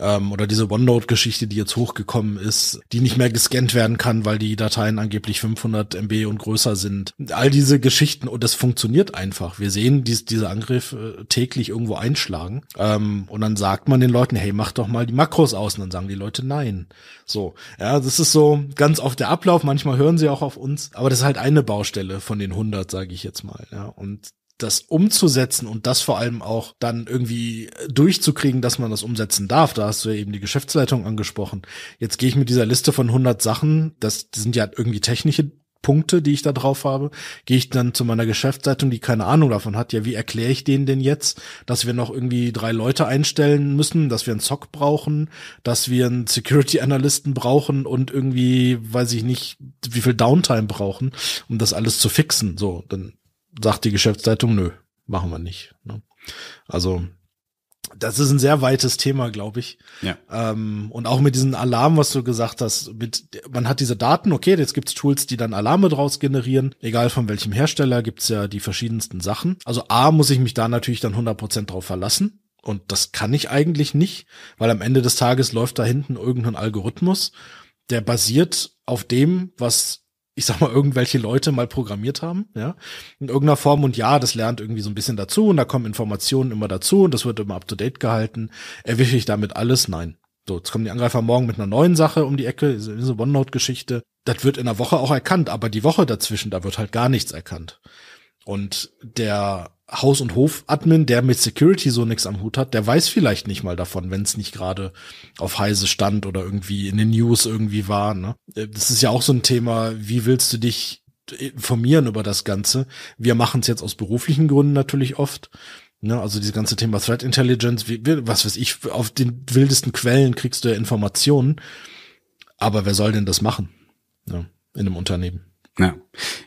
ähm, oder diese OneNote-Geschichte, die jetzt hochgekommen ist, die nicht mehr gescannt werden kann, weil die Dateien angeblich 500 MB und größer sind. All diese Geschichten und das funktioniert einfach. Wir sehen dies, diese Angriffe äh, täglich irgendwo einschlagen ähm, und dann sagt man den Leuten, hey, mach doch mal die Makros aus und dann sagen die Leute nein. So, ja, das ist so ganz oft der Ablauf. Manchmal hören sie auch auf uns, aber das ist halt eine Baustelle von den 100, sage ich jetzt mal. Ja, und das umzusetzen und das vor allem auch dann irgendwie durchzukriegen, dass man das umsetzen darf. Da hast du ja eben die Geschäftsleitung angesprochen. Jetzt gehe ich mit dieser Liste von 100 Sachen, das sind ja irgendwie technische Punkte, die ich da drauf habe, gehe ich dann zu meiner Geschäftsleitung, die keine Ahnung davon hat. Ja, wie erkläre ich denen denn jetzt, dass wir noch irgendwie drei Leute einstellen müssen, dass wir einen Zock brauchen, dass wir einen Security Analysten brauchen und irgendwie, weiß ich nicht, wie viel Downtime brauchen, um das alles zu fixen. So, dann sagt die Geschäftsleitung, nö, machen wir nicht. Ne? Also das ist ein sehr weites Thema, glaube ich. Ja. Ähm, und auch mit diesem Alarm, was du gesagt hast, mit, man hat diese Daten, okay, jetzt gibt's Tools, die dann Alarme draus generieren. Egal von welchem Hersteller, gibt's ja die verschiedensten Sachen. Also A, muss ich mich da natürlich dann 100% drauf verlassen. Und das kann ich eigentlich nicht, weil am Ende des Tages läuft da hinten irgendein Algorithmus, der basiert auf dem, was ich sag mal, irgendwelche Leute mal programmiert haben, ja, in irgendeiner Form. Und ja, das lernt irgendwie so ein bisschen dazu und da kommen Informationen immer dazu und das wird immer up to date gehalten. Erwische ich damit alles? Nein. So, jetzt kommen die Angreifer morgen mit einer neuen Sache um die Ecke, diese OneNote-Geschichte. Das wird in der Woche auch erkannt, aber die Woche dazwischen, da wird halt gar nichts erkannt. Und der Haus- und Hof-Admin, der mit Security so nix am Hut hat, der weiß vielleicht nicht mal davon, wenn es nicht gerade auf Heise stand oder irgendwie in den News irgendwie war. Ne? Äh, das ist ja auch so ein Thema, wie willst du dich informieren über das Ganze? Wir machen es jetzt aus beruflichen Gründen natürlich oft. Ne? Also dieses ganze Thema Threat Intelligence, wie, was weiß ich, auf den wildesten Quellen kriegst du ja Informationen. Aber wer soll denn das machen ne? in einem Unternehmen? Ja,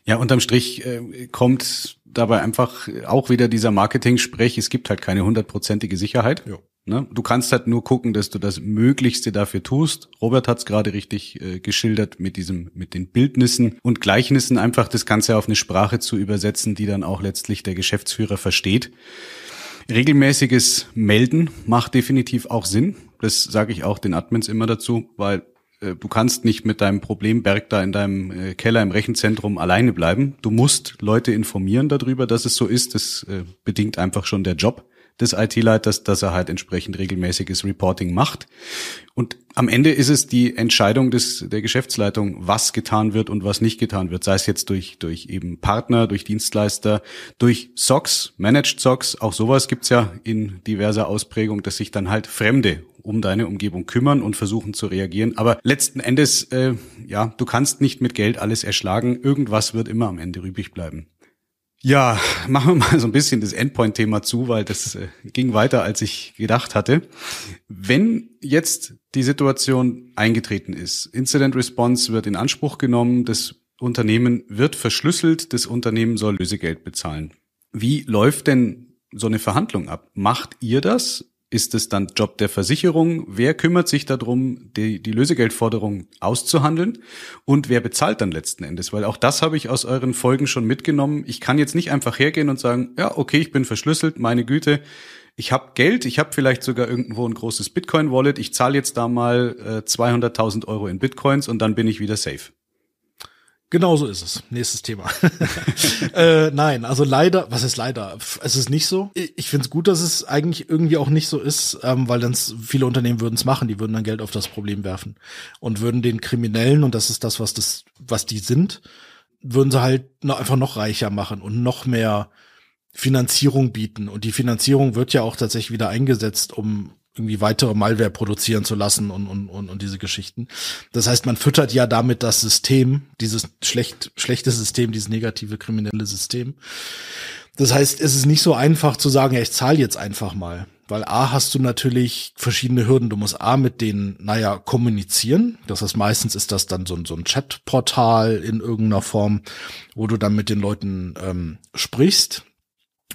ja unterm Strich äh, kommt dabei einfach auch wieder dieser Marketing-Sprech, es gibt halt keine hundertprozentige Sicherheit. Ja. Ne? Du kannst halt nur gucken, dass du das Möglichste dafür tust. Robert hat es gerade richtig äh, geschildert mit diesem, mit den Bildnissen und Gleichnissen, einfach das Ganze auf eine Sprache zu übersetzen, die dann auch letztlich der Geschäftsführer versteht. Regelmäßiges Melden macht definitiv auch Sinn. Das sage ich auch den Admins immer dazu, weil äh, du kannst nicht mit deinem Problemberg da in deinem äh, Keller im Rechenzentrum alleine bleiben. Du musst Leute informieren darüber, dass es so ist. Das äh, bedingt einfach schon der Job des IT-Leiters, dass er halt entsprechend regelmäßiges Reporting macht. Und am Ende ist es die Entscheidung des, der Geschäftsleitung, was getan wird und was nicht getan wird. Sei es jetzt durch, durch eben Partner, durch Dienstleister, durch SOCs, Managed SOCs. Auch sowas gibt's ja in diverser Ausprägung, dass sich dann halt Fremde um deine Umgebung kümmern und versuchen zu reagieren. Aber letzten Endes, äh, ja, du kannst nicht mit Geld alles erschlagen. Irgendwas wird immer am Ende übrig bleiben. Ja, machen wir mal so ein bisschen das Endpoint-Thema zu, weil das äh, ging weiter, als ich gedacht hatte. Wenn jetzt die Situation eingetreten ist, Incident Response wird in Anspruch genommen, das Unternehmen wird verschlüsselt, das Unternehmen soll Lösegeld bezahlen. Wie läuft denn so eine Verhandlung ab? Macht ihr das? ist es dann Job der Versicherung? Wer kümmert sich darum, die, die Lösegeldforderung auszuhandeln? Und wer bezahlt dann letzten Endes? Weil auch das habe ich aus euren Folgen schon mitgenommen. Ich kann jetzt nicht einfach hergehen und sagen, ja, okay, ich bin verschlüsselt, meine Güte, ich habe Geld, ich habe vielleicht sogar irgendwo ein großes Bitcoin-Wallet, ich zahle jetzt da mal äh, 200.000 Euro in Bitcoins und dann bin ich wieder safe. Genau so ist es. Nächstes Thema. äh, nein, also leider, was ist leider? Es ist nicht so. Ich finde es gut, dass es eigentlich irgendwie auch nicht so ist, ähm, weil dann viele Unternehmen würden es machen, die würden dann Geld auf das Problem werfen und würden den Kriminellen, und das ist das, was das, was die sind, würden sie halt einfach noch reicher machen und noch mehr Finanzierung bieten. Und die Finanzierung wird ja auch tatsächlich wieder eingesetzt, um irgendwie weitere Malware produzieren zu lassen und, und, und, und diese Geschichten. Das heißt, man füttert ja damit das System, dieses schlecht, schlechte System, dieses negative kriminelle System. Das heißt, es ist nicht so einfach zu sagen, ja, ich zahle jetzt einfach mal. Weil A hast du natürlich verschiedene Hürden. Du musst A mit denen, naja, kommunizieren. Das heißt, meistens ist das dann so ein, so ein Chatportal in irgendeiner Form, wo du dann mit den Leuten ähm, sprichst.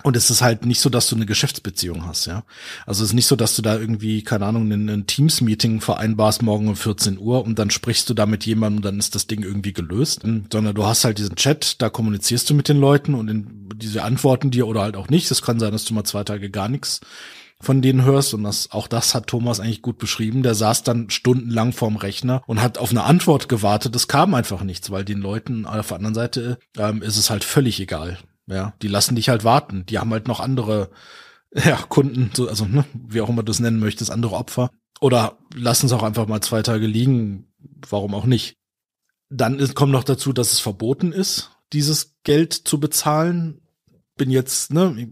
Und es ist halt nicht so, dass du eine Geschäftsbeziehung hast, ja. Also es ist nicht so, dass du da irgendwie, keine Ahnung, ein, ein Teams-Meeting vereinbarst morgen um 14 Uhr und dann sprichst du da mit jemandem und dann ist das Ding irgendwie gelöst. Ähm, sondern du hast halt diesen Chat, da kommunizierst du mit den Leuten und in, diese antworten dir oder halt auch nicht. Es kann sein, dass du mal zwei Tage gar nichts von denen hörst. Und das, auch das hat Thomas eigentlich gut beschrieben. Der saß dann stundenlang vorm Rechner und hat auf eine Antwort gewartet. Es kam einfach nichts, weil den Leuten auf der anderen Seite ähm, ist es halt völlig egal, ja, die lassen dich halt warten. Die haben halt noch andere ja, Kunden, so, also ne, wie auch immer du es nennen möchtest, andere Opfer. Oder lassen es auch einfach mal zwei Tage liegen. Warum auch nicht? Dann ist, kommt noch dazu, dass es verboten ist, dieses Geld zu bezahlen. Bin jetzt, ne,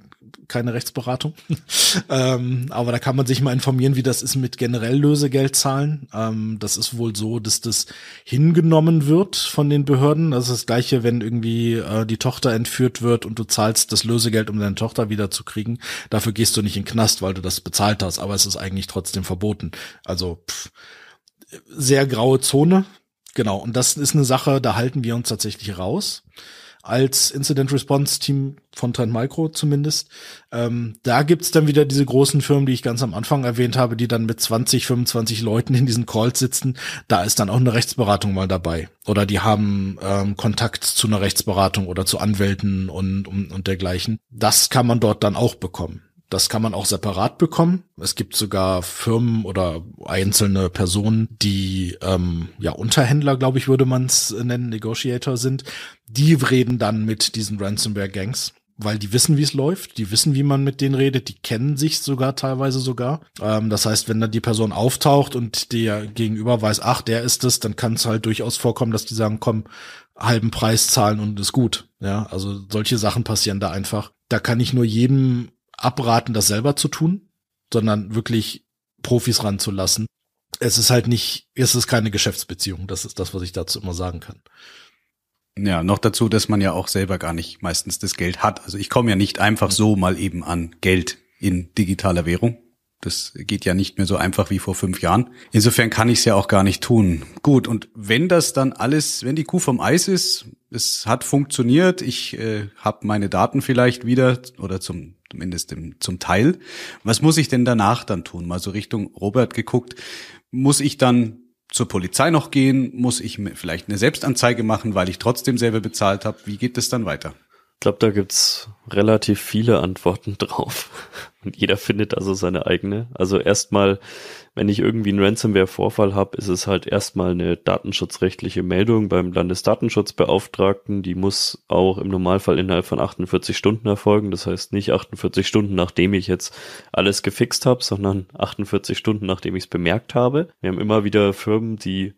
keine Rechtsberatung. ähm, aber da kann man sich mal informieren, wie das ist mit generell Lösegeldzahlen. Ähm, das ist wohl so, dass das hingenommen wird von den Behörden. Das ist das Gleiche, wenn irgendwie äh, die Tochter entführt wird und du zahlst das Lösegeld, um deine Tochter wiederzukriegen. Dafür gehst du nicht in den Knast, weil du das bezahlt hast. Aber es ist eigentlich trotzdem verboten. Also pff, sehr graue Zone. Genau. Und das ist eine Sache, da halten wir uns tatsächlich raus als Incident Response Team von Trend Micro zumindest. Ähm, da gibt's dann wieder diese großen Firmen, die ich ganz am Anfang erwähnt habe, die dann mit 20, 25 Leuten in diesen Calls sitzen. Da ist dann auch eine Rechtsberatung mal dabei. Oder die haben ähm, Kontakt zu einer Rechtsberatung oder zu Anwälten und, und, und dergleichen. Das kann man dort dann auch bekommen. Das kann man auch separat bekommen. Es gibt sogar Firmen oder einzelne Personen, die ähm, ja Unterhändler, glaube ich, würde man es äh, nennen, Negotiator sind. Die reden dann mit diesen Ransomware-Gangs weil die wissen, wie es läuft, die wissen, wie man mit denen redet, die kennen sich sogar teilweise sogar. Ähm, das heißt, wenn dann die Person auftaucht und der Gegenüber weiß, ach, der ist es, dann kann es halt durchaus vorkommen, dass die sagen, komm, halben Preis zahlen und ist gut. Ja, also solche Sachen passieren da einfach. Da kann ich nur jedem abraten, das selber zu tun, sondern wirklich Profis ranzulassen. Es ist halt nicht, es ist keine Geschäftsbeziehung. Das ist das, was ich dazu immer sagen kann. Ja, noch dazu, dass man ja auch selber gar nicht meistens das Geld hat. Also ich komme ja nicht einfach so mal eben an Geld in digitaler Währung. Das geht ja nicht mehr so einfach wie vor fünf Jahren. Insofern kann ich es ja auch gar nicht tun. Gut, und wenn das dann alles, wenn die Kuh vom Eis ist, es hat funktioniert, ich äh, habe meine Daten vielleicht wieder oder zum zumindest im, zum Teil. Was muss ich denn danach dann tun? Mal so Richtung Robert geguckt. Muss ich dann zur Polizei noch gehen? Muss ich mir vielleicht eine Selbstanzeige machen, weil ich trotzdem selber bezahlt habe? Wie geht es dann weiter? glaube, da gibt's relativ viele Antworten drauf. Und jeder findet also seine eigene. Also erstmal, wenn ich irgendwie einen Ransomware-Vorfall habe, ist es halt erstmal eine datenschutzrechtliche Meldung beim Landesdatenschutzbeauftragten. Die muss auch im Normalfall innerhalb von 48 Stunden erfolgen. Das heißt nicht 48 Stunden, nachdem ich jetzt alles gefixt habe, sondern 48 Stunden, nachdem ich es bemerkt habe. Wir haben immer wieder Firmen, die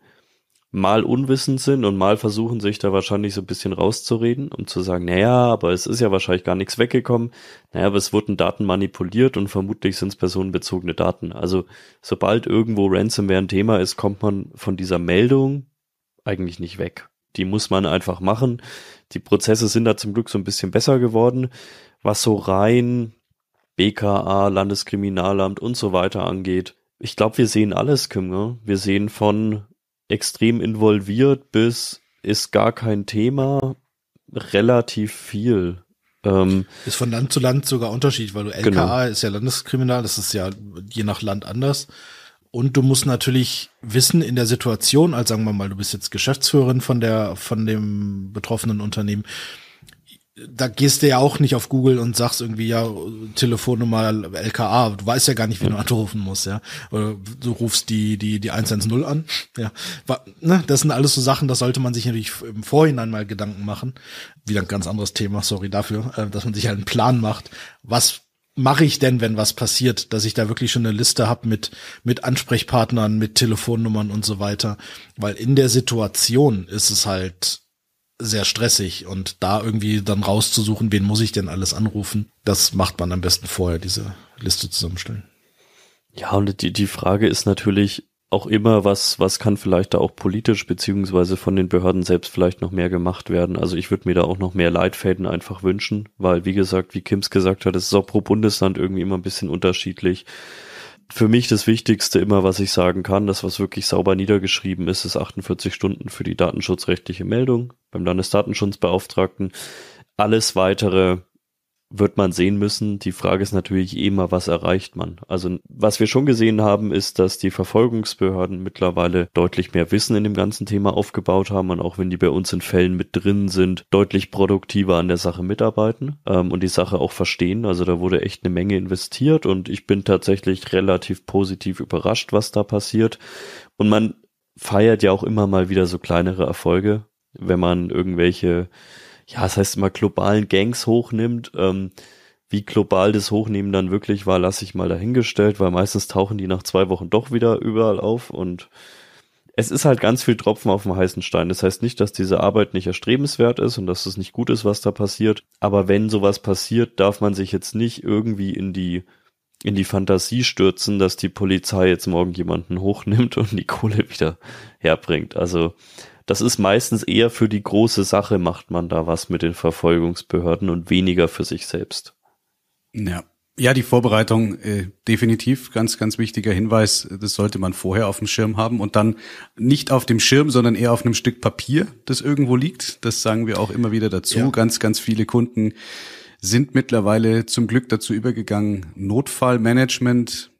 mal unwissend sind und mal versuchen sich da wahrscheinlich so ein bisschen rauszureden, um zu sagen, naja, aber es ist ja wahrscheinlich gar nichts weggekommen. Naja, aber es wurden Daten manipuliert und vermutlich sind es personenbezogene Daten. Also sobald irgendwo Ransomware ein Thema ist, kommt man von dieser Meldung eigentlich nicht weg. Die muss man einfach machen. Die Prozesse sind da zum Glück so ein bisschen besser geworden, was so rein BKA, Landeskriminalamt und so weiter angeht. Ich glaube, wir sehen alles, Kim. Ne? Wir sehen von extrem involviert bis ist gar kein Thema, relativ viel. Ähm, ist von Land zu Land sogar Unterschied, weil du LKA genau. ist ja Landeskriminal, das ist ja je nach Land anders. Und du musst natürlich wissen in der Situation, als sagen wir mal, du bist jetzt Geschäftsführerin von der, von dem betroffenen Unternehmen, da gehst du ja auch nicht auf Google und sagst irgendwie, ja, Telefonnummer LKA. Du weißt ja gar nicht, wie du anrufen musst, ja. Oder du rufst die, die, die 110 an. Ja. Ne, das sind alles so Sachen, das sollte man sich natürlich im Vorhinein mal Gedanken machen. Wieder ein ganz anderes Thema, sorry dafür, äh, dass man sich halt einen Plan macht. Was mache ich denn, wenn was passiert? Dass ich da wirklich schon eine Liste habe mit, mit Ansprechpartnern, mit Telefonnummern und so weiter. Weil in der Situation ist es halt, sehr stressig und da irgendwie dann rauszusuchen, wen muss ich denn alles anrufen, das macht man am besten vorher, diese Liste zusammenstellen. Ja, und die, die Frage ist natürlich auch immer, was, was kann vielleicht da auch politisch beziehungsweise von den Behörden selbst vielleicht noch mehr gemacht werden. Also ich würde mir da auch noch mehr Leitfäden einfach wünschen, weil wie gesagt, wie Kims gesagt hat, es ist auch pro Bundesland irgendwie immer ein bisschen unterschiedlich für mich das Wichtigste immer, was ich sagen kann, das, was wirklich sauber niedergeschrieben ist, ist 48 Stunden für die datenschutzrechtliche Meldung beim Landesdatenschutzbeauftragten. Alles weitere wird man sehen müssen. Die Frage ist natürlich immer, eh was erreicht man? Also was wir schon gesehen haben, ist, dass die Verfolgungsbehörden mittlerweile deutlich mehr Wissen in dem ganzen Thema aufgebaut haben und auch wenn die bei uns in Fällen mit drin sind, deutlich produktiver an der Sache mitarbeiten ähm, und die Sache auch verstehen. Also da wurde echt eine Menge investiert und ich bin tatsächlich relativ positiv überrascht, was da passiert. Und man feiert ja auch immer mal wieder so kleinere Erfolge, wenn man irgendwelche ja, das heißt mal globalen Gangs hochnimmt. Ähm, wie global das Hochnehmen dann wirklich war, lasse ich mal dahingestellt, weil meistens tauchen die nach zwei Wochen doch wieder überall auf und es ist halt ganz viel Tropfen auf dem heißen Stein. Das heißt nicht, dass diese Arbeit nicht erstrebenswert ist und dass es nicht gut ist, was da passiert. Aber wenn sowas passiert, darf man sich jetzt nicht irgendwie in die, in die Fantasie stürzen, dass die Polizei jetzt morgen jemanden hochnimmt und die Kohle wieder herbringt. Also das ist meistens eher für die große Sache, macht man da was mit den Verfolgungsbehörden und weniger für sich selbst. Ja. Ja, die Vorbereitung äh, definitiv ganz, ganz wichtiger Hinweis. Das sollte man vorher auf dem Schirm haben und dann nicht auf dem Schirm, sondern eher auf einem Stück Papier, das irgendwo liegt. Das sagen wir auch immer wieder dazu. Ja. Ganz, ganz viele Kunden sind mittlerweile zum Glück dazu übergegangen, Notfallmanagement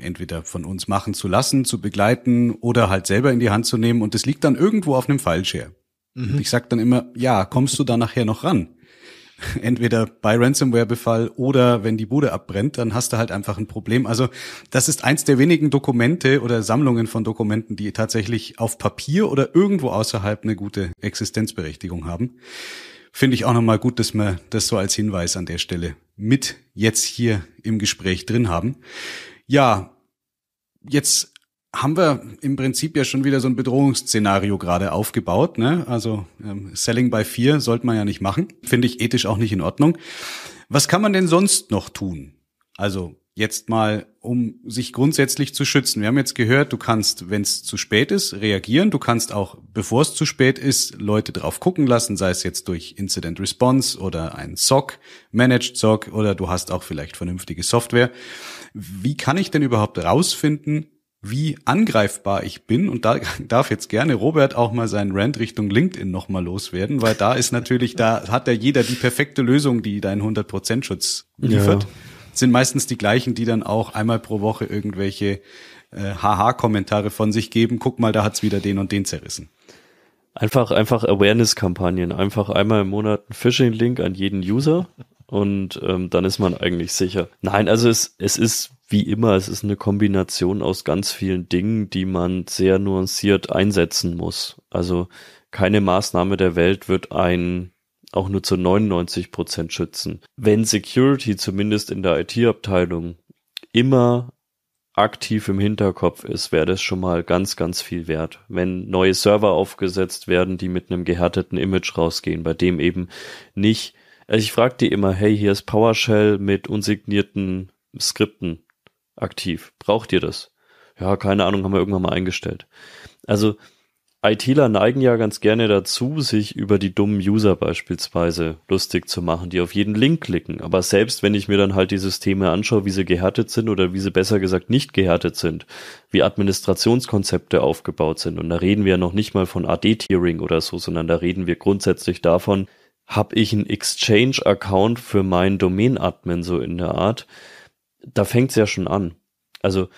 entweder von uns machen zu lassen, zu begleiten oder halt selber in die Hand zu nehmen. Und das liegt dann irgendwo auf einem Fallshare. Mhm. Und ich sag dann immer, ja, kommst du da nachher noch ran? Entweder bei Ransomware-Befall oder wenn die Bude abbrennt, dann hast du halt einfach ein Problem. Also das ist eins der wenigen Dokumente oder Sammlungen von Dokumenten, die tatsächlich auf Papier oder irgendwo außerhalb eine gute Existenzberechtigung haben. Finde ich auch nochmal gut, dass wir das so als Hinweis an der Stelle mit jetzt hier im Gespräch drin haben. Ja, jetzt haben wir im Prinzip ja schon wieder so ein Bedrohungsszenario gerade aufgebaut. Ne? Also ähm, Selling by Fear sollte man ja nicht machen. Finde ich ethisch auch nicht in Ordnung. Was kann man denn sonst noch tun? Also jetzt mal, um sich grundsätzlich zu schützen. Wir haben jetzt gehört, du kannst, wenn es zu spät ist, reagieren. Du kannst auch, bevor es zu spät ist, Leute drauf gucken lassen, sei es jetzt durch Incident Response oder ein SOC, Managed SOC oder du hast auch vielleicht vernünftige Software wie kann ich denn überhaupt rausfinden, wie angreifbar ich bin. Und da darf jetzt gerne Robert auch mal seinen Rant Richtung LinkedIn nochmal loswerden, weil da ist natürlich, da hat ja jeder die perfekte Lösung, die deinen 100%-Schutz liefert. Ja. Sind meistens die gleichen, die dann auch einmal pro Woche irgendwelche äh, Haha-Kommentare von sich geben. Guck mal, da hat's wieder den und den zerrissen. Einfach, einfach Awareness-Kampagnen. Einfach einmal im Monat einen Phishing-Link an jeden User und ähm, dann ist man eigentlich sicher. Nein, also es, es ist wie immer, es ist eine Kombination aus ganz vielen Dingen, die man sehr nuanciert einsetzen muss. Also keine Maßnahme der Welt wird ein auch nur zu 99 Prozent schützen. Wenn Security zumindest in der IT-Abteilung immer aktiv im Hinterkopf ist, wäre das schon mal ganz, ganz viel wert. Wenn neue Server aufgesetzt werden, die mit einem gehärteten Image rausgehen, bei dem eben nicht also ich frage die immer, hey, hier ist PowerShell mit unsignierten Skripten aktiv. Braucht ihr das? Ja, keine Ahnung, haben wir irgendwann mal eingestellt. Also ITler neigen ja ganz gerne dazu, sich über die dummen User beispielsweise lustig zu machen, die auf jeden Link klicken. Aber selbst wenn ich mir dann halt die Systeme anschaue, wie sie gehärtet sind oder wie sie besser gesagt nicht gehärtet sind, wie Administrationskonzepte aufgebaut sind, und da reden wir ja noch nicht mal von AD-Tiering oder so, sondern da reden wir grundsätzlich davon, habe ich einen Exchange-Account für meinen Domain-Admin, so in der Art, da fängt's ja schon an. Also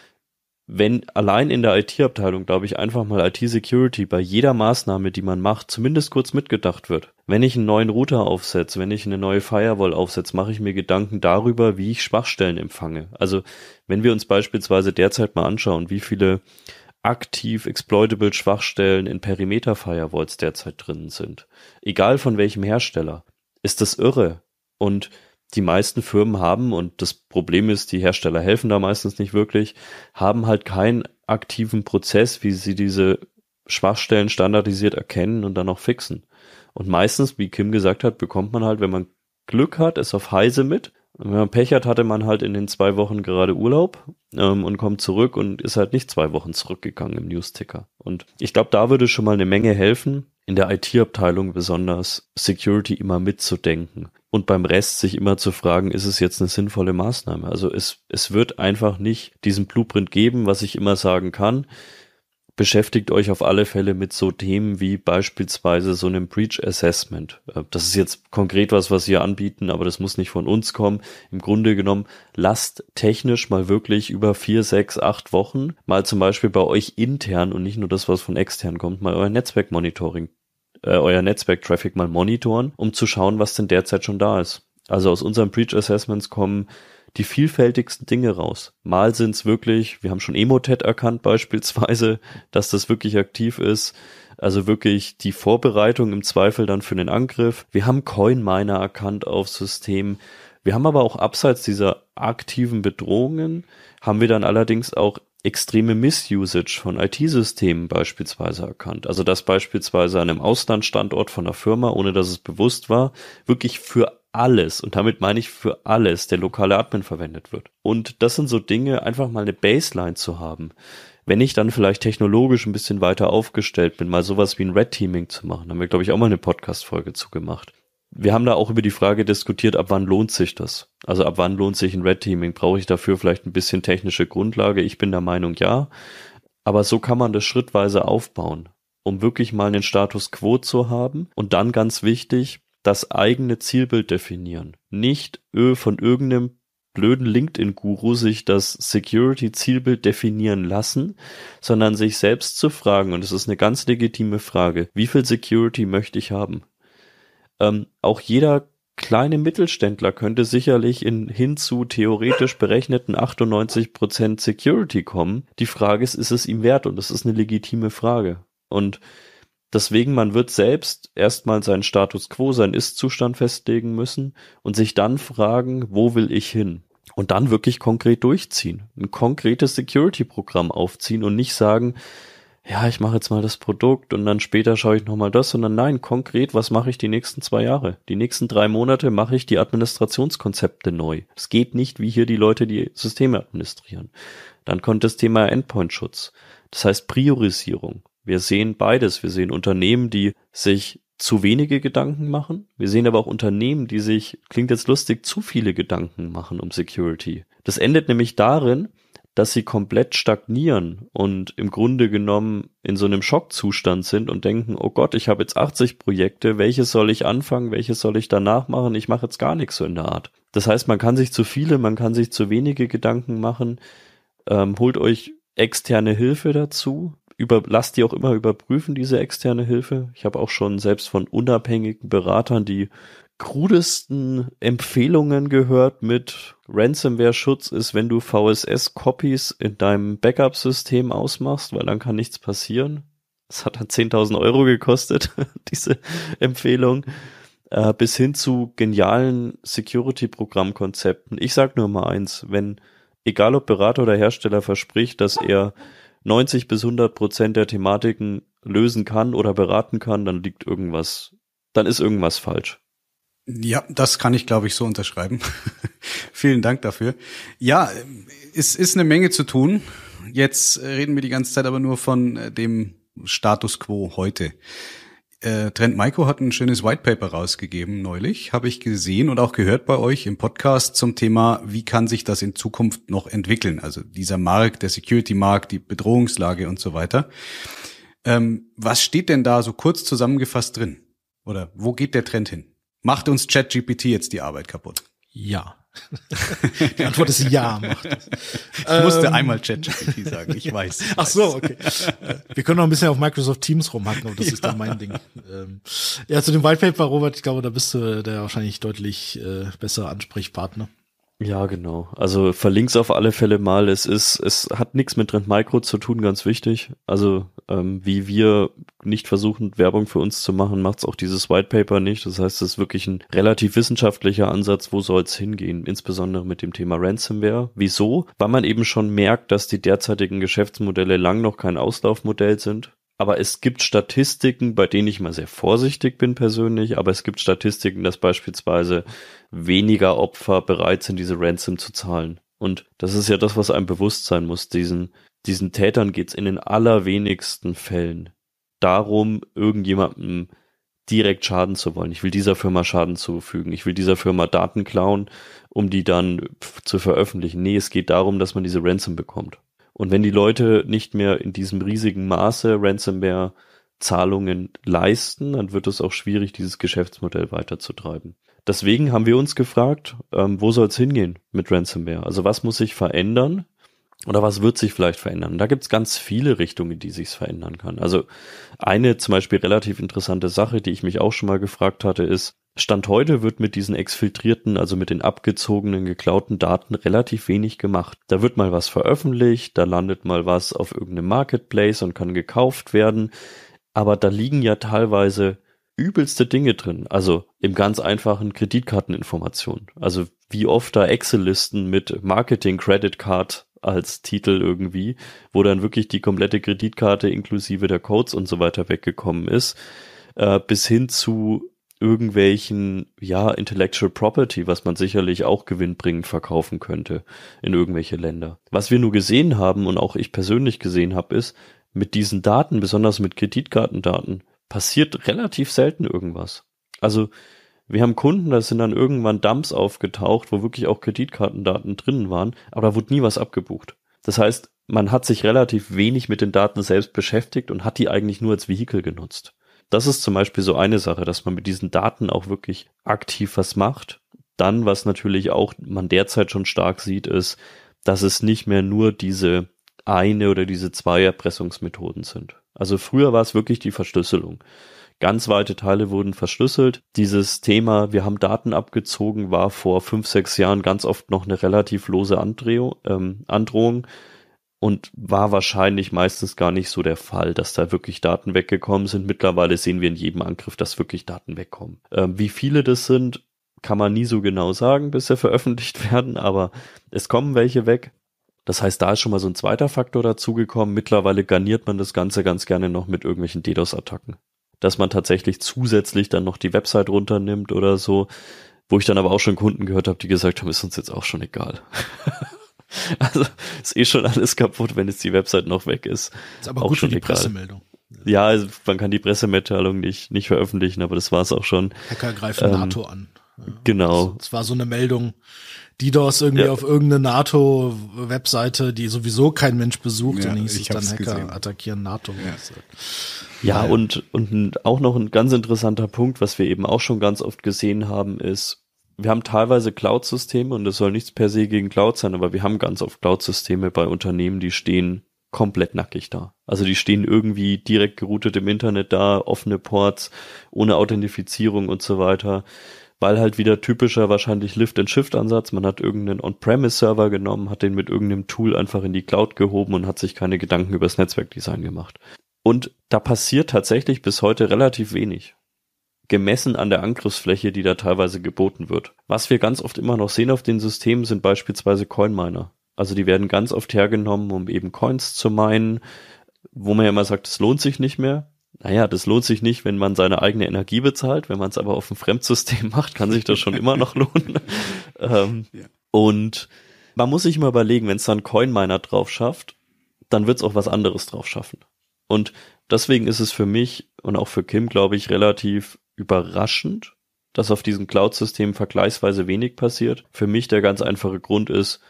wenn allein in der IT-Abteilung, glaube ich, einfach mal IT-Security bei jeder Maßnahme, die man macht, zumindest kurz mitgedacht wird. Wenn ich einen neuen Router aufsetze, wenn ich eine neue Firewall aufsetze, mache ich mir Gedanken darüber, wie ich Schwachstellen empfange. Also wenn wir uns beispielsweise derzeit mal anschauen, wie viele aktiv exploitable Schwachstellen in Perimeter-Firewalls derzeit drin sind. Egal von welchem Hersteller. Ist das irre? Und die meisten Firmen haben, und das Problem ist, die Hersteller helfen da meistens nicht wirklich, haben halt keinen aktiven Prozess, wie sie diese Schwachstellen standardisiert erkennen und dann auch fixen. Und meistens, wie Kim gesagt hat, bekommt man halt, wenn man Glück hat, es auf Heise mit und wenn man Pech hat, hatte man halt in den zwei Wochen gerade Urlaub ähm, und kommt zurück und ist halt nicht zwei Wochen zurückgegangen im Newsticker. Und ich glaube, da würde schon mal eine Menge helfen, in der IT-Abteilung besonders Security immer mitzudenken und beim Rest sich immer zu fragen, ist es jetzt eine sinnvolle Maßnahme? Also es, es wird einfach nicht diesen Blueprint geben, was ich immer sagen kann beschäftigt euch auf alle Fälle mit so Themen wie beispielsweise so einem Breach Assessment. Äh, das ist jetzt konkret was, was wir anbieten, aber das muss nicht von uns kommen. Im Grunde genommen, lasst technisch mal wirklich über vier, sechs, acht Wochen mal zum Beispiel bei euch intern und nicht nur das, was von extern kommt, mal euer Netzwerkmonitoring, äh, euer Netzwerk-Traffic mal monitoren, um zu schauen, was denn derzeit schon da ist. Also aus unseren Breach Assessments kommen die vielfältigsten Dinge raus. Mal sind es wirklich, wir haben schon Emotet erkannt beispielsweise, dass das wirklich aktiv ist. Also wirklich die Vorbereitung im Zweifel dann für den Angriff. Wir haben Coinminer erkannt auf System. Wir haben aber auch abseits dieser aktiven Bedrohungen, haben wir dann allerdings auch extreme Missusage von IT-Systemen beispielsweise erkannt. Also dass beispielsweise an einem Auslandsstandort von einer Firma, ohne dass es bewusst war, wirklich für alles, und damit meine ich für alles, der lokale Admin verwendet wird. Und das sind so Dinge, einfach mal eine Baseline zu haben. Wenn ich dann vielleicht technologisch ein bisschen weiter aufgestellt bin, mal sowas wie ein Red Teaming zu machen, haben wir, glaube ich, auch mal eine Podcast-Folge zu gemacht. Wir haben da auch über die Frage diskutiert, ab wann lohnt sich das? Also ab wann lohnt sich ein Red Teaming? Brauche ich dafür vielleicht ein bisschen technische Grundlage? Ich bin der Meinung, ja. Aber so kann man das schrittweise aufbauen, um wirklich mal einen Status quo zu haben. Und dann ganz wichtig, das eigene Zielbild definieren. Nicht äh, von irgendeinem blöden LinkedIn-Guru sich das Security-Zielbild definieren lassen, sondern sich selbst zu fragen, und es ist eine ganz legitime Frage, wie viel Security möchte ich haben? Ähm, auch jeder kleine Mittelständler könnte sicherlich in, hin zu theoretisch berechneten 98% Security kommen. Die Frage ist, ist es ihm wert? Und das ist eine legitime Frage. Und Deswegen, man wird selbst erstmal seinen Status quo, seinen Ist-Zustand festlegen müssen und sich dann fragen, wo will ich hin? Und dann wirklich konkret durchziehen, ein konkretes Security-Programm aufziehen und nicht sagen, ja, ich mache jetzt mal das Produkt und dann später schaue ich nochmal das, sondern nein, konkret, was mache ich die nächsten zwei Jahre? Die nächsten drei Monate mache ich die Administrationskonzepte neu. Es geht nicht, wie hier die Leute die Systeme administrieren. Dann kommt das Thema Endpoint-Schutz. Das heißt Priorisierung. Wir sehen beides. Wir sehen Unternehmen, die sich zu wenige Gedanken machen. Wir sehen aber auch Unternehmen, die sich, klingt jetzt lustig, zu viele Gedanken machen um Security. Das endet nämlich darin, dass sie komplett stagnieren und im Grunde genommen in so einem Schockzustand sind und denken, oh Gott, ich habe jetzt 80 Projekte, welches soll ich anfangen, welches soll ich danach machen, ich mache jetzt gar nichts so in der Art. Das heißt, man kann sich zu viele, man kann sich zu wenige Gedanken machen, ähm, holt euch externe Hilfe dazu, über, lass die auch immer überprüfen, diese externe Hilfe. Ich habe auch schon selbst von unabhängigen Beratern die krudesten Empfehlungen gehört mit Ransomware-Schutz ist, wenn du VSS-Copies in deinem Backup-System ausmachst, weil dann kann nichts passieren. Das hat dann 10.000 Euro gekostet, diese Empfehlung, äh, bis hin zu genialen Security-Programmkonzepten. Ich sag nur mal eins, wenn, egal ob Berater oder Hersteller verspricht, dass er 90 bis 100 Prozent der Thematiken lösen kann oder beraten kann, dann liegt irgendwas, dann ist irgendwas falsch. Ja, das kann ich, glaube ich, so unterschreiben. Vielen Dank dafür. Ja, es ist eine Menge zu tun. Jetzt reden wir die ganze Zeit aber nur von äh, dem Status quo heute äh, Trent Maiko hat ein schönes White Paper rausgegeben neulich, habe ich gesehen und auch gehört bei euch im Podcast zum Thema, wie kann sich das in Zukunft noch entwickeln? Also dieser Markt, der Security-Markt, die Bedrohungslage und so weiter. Ähm, was steht denn da so kurz zusammengefasst drin? Oder wo geht der Trend hin? Macht uns ChatGPT jetzt die Arbeit kaputt? Ja. Die Antwort ist ja. Macht das. ich ähm, musste einmal ChatGPT sagen, ich weiß. Ich Ach so, okay. Wir können noch ein bisschen auf Microsoft Teams rumhacken, aber das ja. ist dann mein Ding. Ähm, ja, zu dem Whitepaper, Robert, ich glaube, da bist du äh, der wahrscheinlich deutlich äh, bessere Ansprechpartner. Ja, genau. Also verlink's auf alle Fälle mal. Es ist, es hat nichts mit Trend Micro zu tun, ganz wichtig. Also ähm, wie wir nicht versuchen, Werbung für uns zu machen, macht's auch dieses White Paper nicht. Das heißt, es ist wirklich ein relativ wissenschaftlicher Ansatz, wo soll's hingehen, insbesondere mit dem Thema Ransomware. Wieso? Weil man eben schon merkt, dass die derzeitigen Geschäftsmodelle lang noch kein Auslaufmodell sind aber es gibt Statistiken, bei denen ich mal sehr vorsichtig bin persönlich, aber es gibt Statistiken, dass beispielsweise weniger Opfer bereit sind, diese Ransom zu zahlen. Und das ist ja das, was einem bewusst sein muss. Diesen, diesen Tätern geht's in den allerwenigsten Fällen darum, irgendjemandem direkt schaden zu wollen. Ich will dieser Firma Schaden zufügen. Ich will dieser Firma Daten klauen, um die dann zu veröffentlichen. Nee, es geht darum, dass man diese Ransom bekommt. Und wenn die Leute nicht mehr in diesem riesigen Maße Ransomware Zahlungen leisten, dann wird es auch schwierig, dieses Geschäftsmodell weiterzutreiben. Deswegen haben wir uns gefragt, ähm, wo soll es hingehen mit Ransomware? Also was muss sich verändern oder was wird sich vielleicht verändern? Da gibt es ganz viele Richtungen, die sich verändern kann. Also eine zum Beispiel relativ interessante Sache, die ich mich auch schon mal gefragt hatte, ist, Stand heute wird mit diesen exfiltrierten, also mit den abgezogenen, geklauten Daten relativ wenig gemacht. Da wird mal was veröffentlicht, da landet mal was auf irgendeinem Marketplace und kann gekauft werden. Aber da liegen ja teilweise übelste Dinge drin. Also im ganz einfachen Kreditkarteninformationen. Also wie oft da Excel-Listen mit Marketing Credit Card als Titel irgendwie, wo dann wirklich die komplette Kreditkarte inklusive der Codes und so weiter weggekommen ist, äh, bis hin zu irgendwelchen, ja, Intellectual Property, was man sicherlich auch gewinnbringend verkaufen könnte in irgendwelche Länder. Was wir nur gesehen haben und auch ich persönlich gesehen habe, ist, mit diesen Daten, besonders mit Kreditkartendaten, passiert relativ selten irgendwas. Also wir haben Kunden, da sind dann irgendwann Dumps aufgetaucht, wo wirklich auch Kreditkartendaten drinnen waren, aber da wurde nie was abgebucht. Das heißt, man hat sich relativ wenig mit den Daten selbst beschäftigt und hat die eigentlich nur als Vehikel genutzt das ist zum Beispiel so eine Sache, dass man mit diesen Daten auch wirklich aktiv was macht. Dann, was natürlich auch man derzeit schon stark sieht, ist, dass es nicht mehr nur diese eine oder diese zwei Erpressungsmethoden sind. Also früher war es wirklich die Verschlüsselung. Ganz weite Teile wurden verschlüsselt. Dieses Thema, wir haben Daten abgezogen, war vor fünf, sechs Jahren ganz oft noch eine relativ lose ähm, Androhung und war wahrscheinlich meistens gar nicht so der Fall, dass da wirklich Daten weggekommen sind. Mittlerweile sehen wir in jedem Angriff, dass wirklich Daten wegkommen. Ähm, wie viele das sind, kann man nie so genau sagen, bis sie veröffentlicht werden, aber es kommen welche weg. Das heißt, da ist schon mal so ein zweiter Faktor dazugekommen. Mittlerweile garniert man das Ganze ganz gerne noch mit irgendwelchen DDoS-Attacken. Dass man tatsächlich zusätzlich dann noch die Website runternimmt oder so, wo ich dann aber auch schon Kunden gehört habe, die gesagt haben, ist uns jetzt auch schon egal. Also ist eh schon alles kaputt, wenn jetzt die Website noch weg ist. Ist aber auch gut schon für die egal. Pressemeldung. Ja, also man kann die Pressemitteilung nicht, nicht veröffentlichen, aber das war es auch schon. Hacker greifen ähm, NATO an. Ja, genau. Es war so eine Meldung, DDoS irgendwie ja. auf irgendeine NATO-Webseite, die sowieso kein Mensch besucht, ja, und hieß es dann Hacker gesehen. attackieren NATO. Ja, ja und, und auch noch ein ganz interessanter Punkt, was wir eben auch schon ganz oft gesehen haben, ist, wir haben teilweise Cloud-Systeme und es soll nichts per se gegen Cloud sein, aber wir haben ganz oft Cloud-Systeme bei Unternehmen, die stehen komplett nackig da. Also die stehen irgendwie direkt geroutet im Internet da, offene Ports, ohne Authentifizierung und so weiter, weil halt wieder typischer wahrscheinlich Lift-and-Shift-Ansatz, man hat irgendeinen On-Premise-Server genommen, hat den mit irgendeinem Tool einfach in die Cloud gehoben und hat sich keine Gedanken über das Netzwerkdesign gemacht. Und da passiert tatsächlich bis heute relativ wenig gemessen an der Angriffsfläche, die da teilweise geboten wird. Was wir ganz oft immer noch sehen auf den Systemen sind beispielsweise Coinminer. Also die werden ganz oft hergenommen, um eben Coins zu meinen, wo man ja immer sagt, es lohnt sich nicht mehr. Naja, das lohnt sich nicht, wenn man seine eigene Energie bezahlt. Wenn man es aber auf ein Fremdsystem macht, kann sich das schon immer noch lohnen. ähm, ja. Und man muss sich mal überlegen, wenn es dann Coinminer drauf schafft, dann wird es auch was anderes drauf schaffen. Und deswegen ist es für mich und auch für Kim, glaube ich, relativ überraschend, dass auf diesen Cloud-Systemen vergleichsweise wenig passiert. Für mich der ganz einfache Grund ist,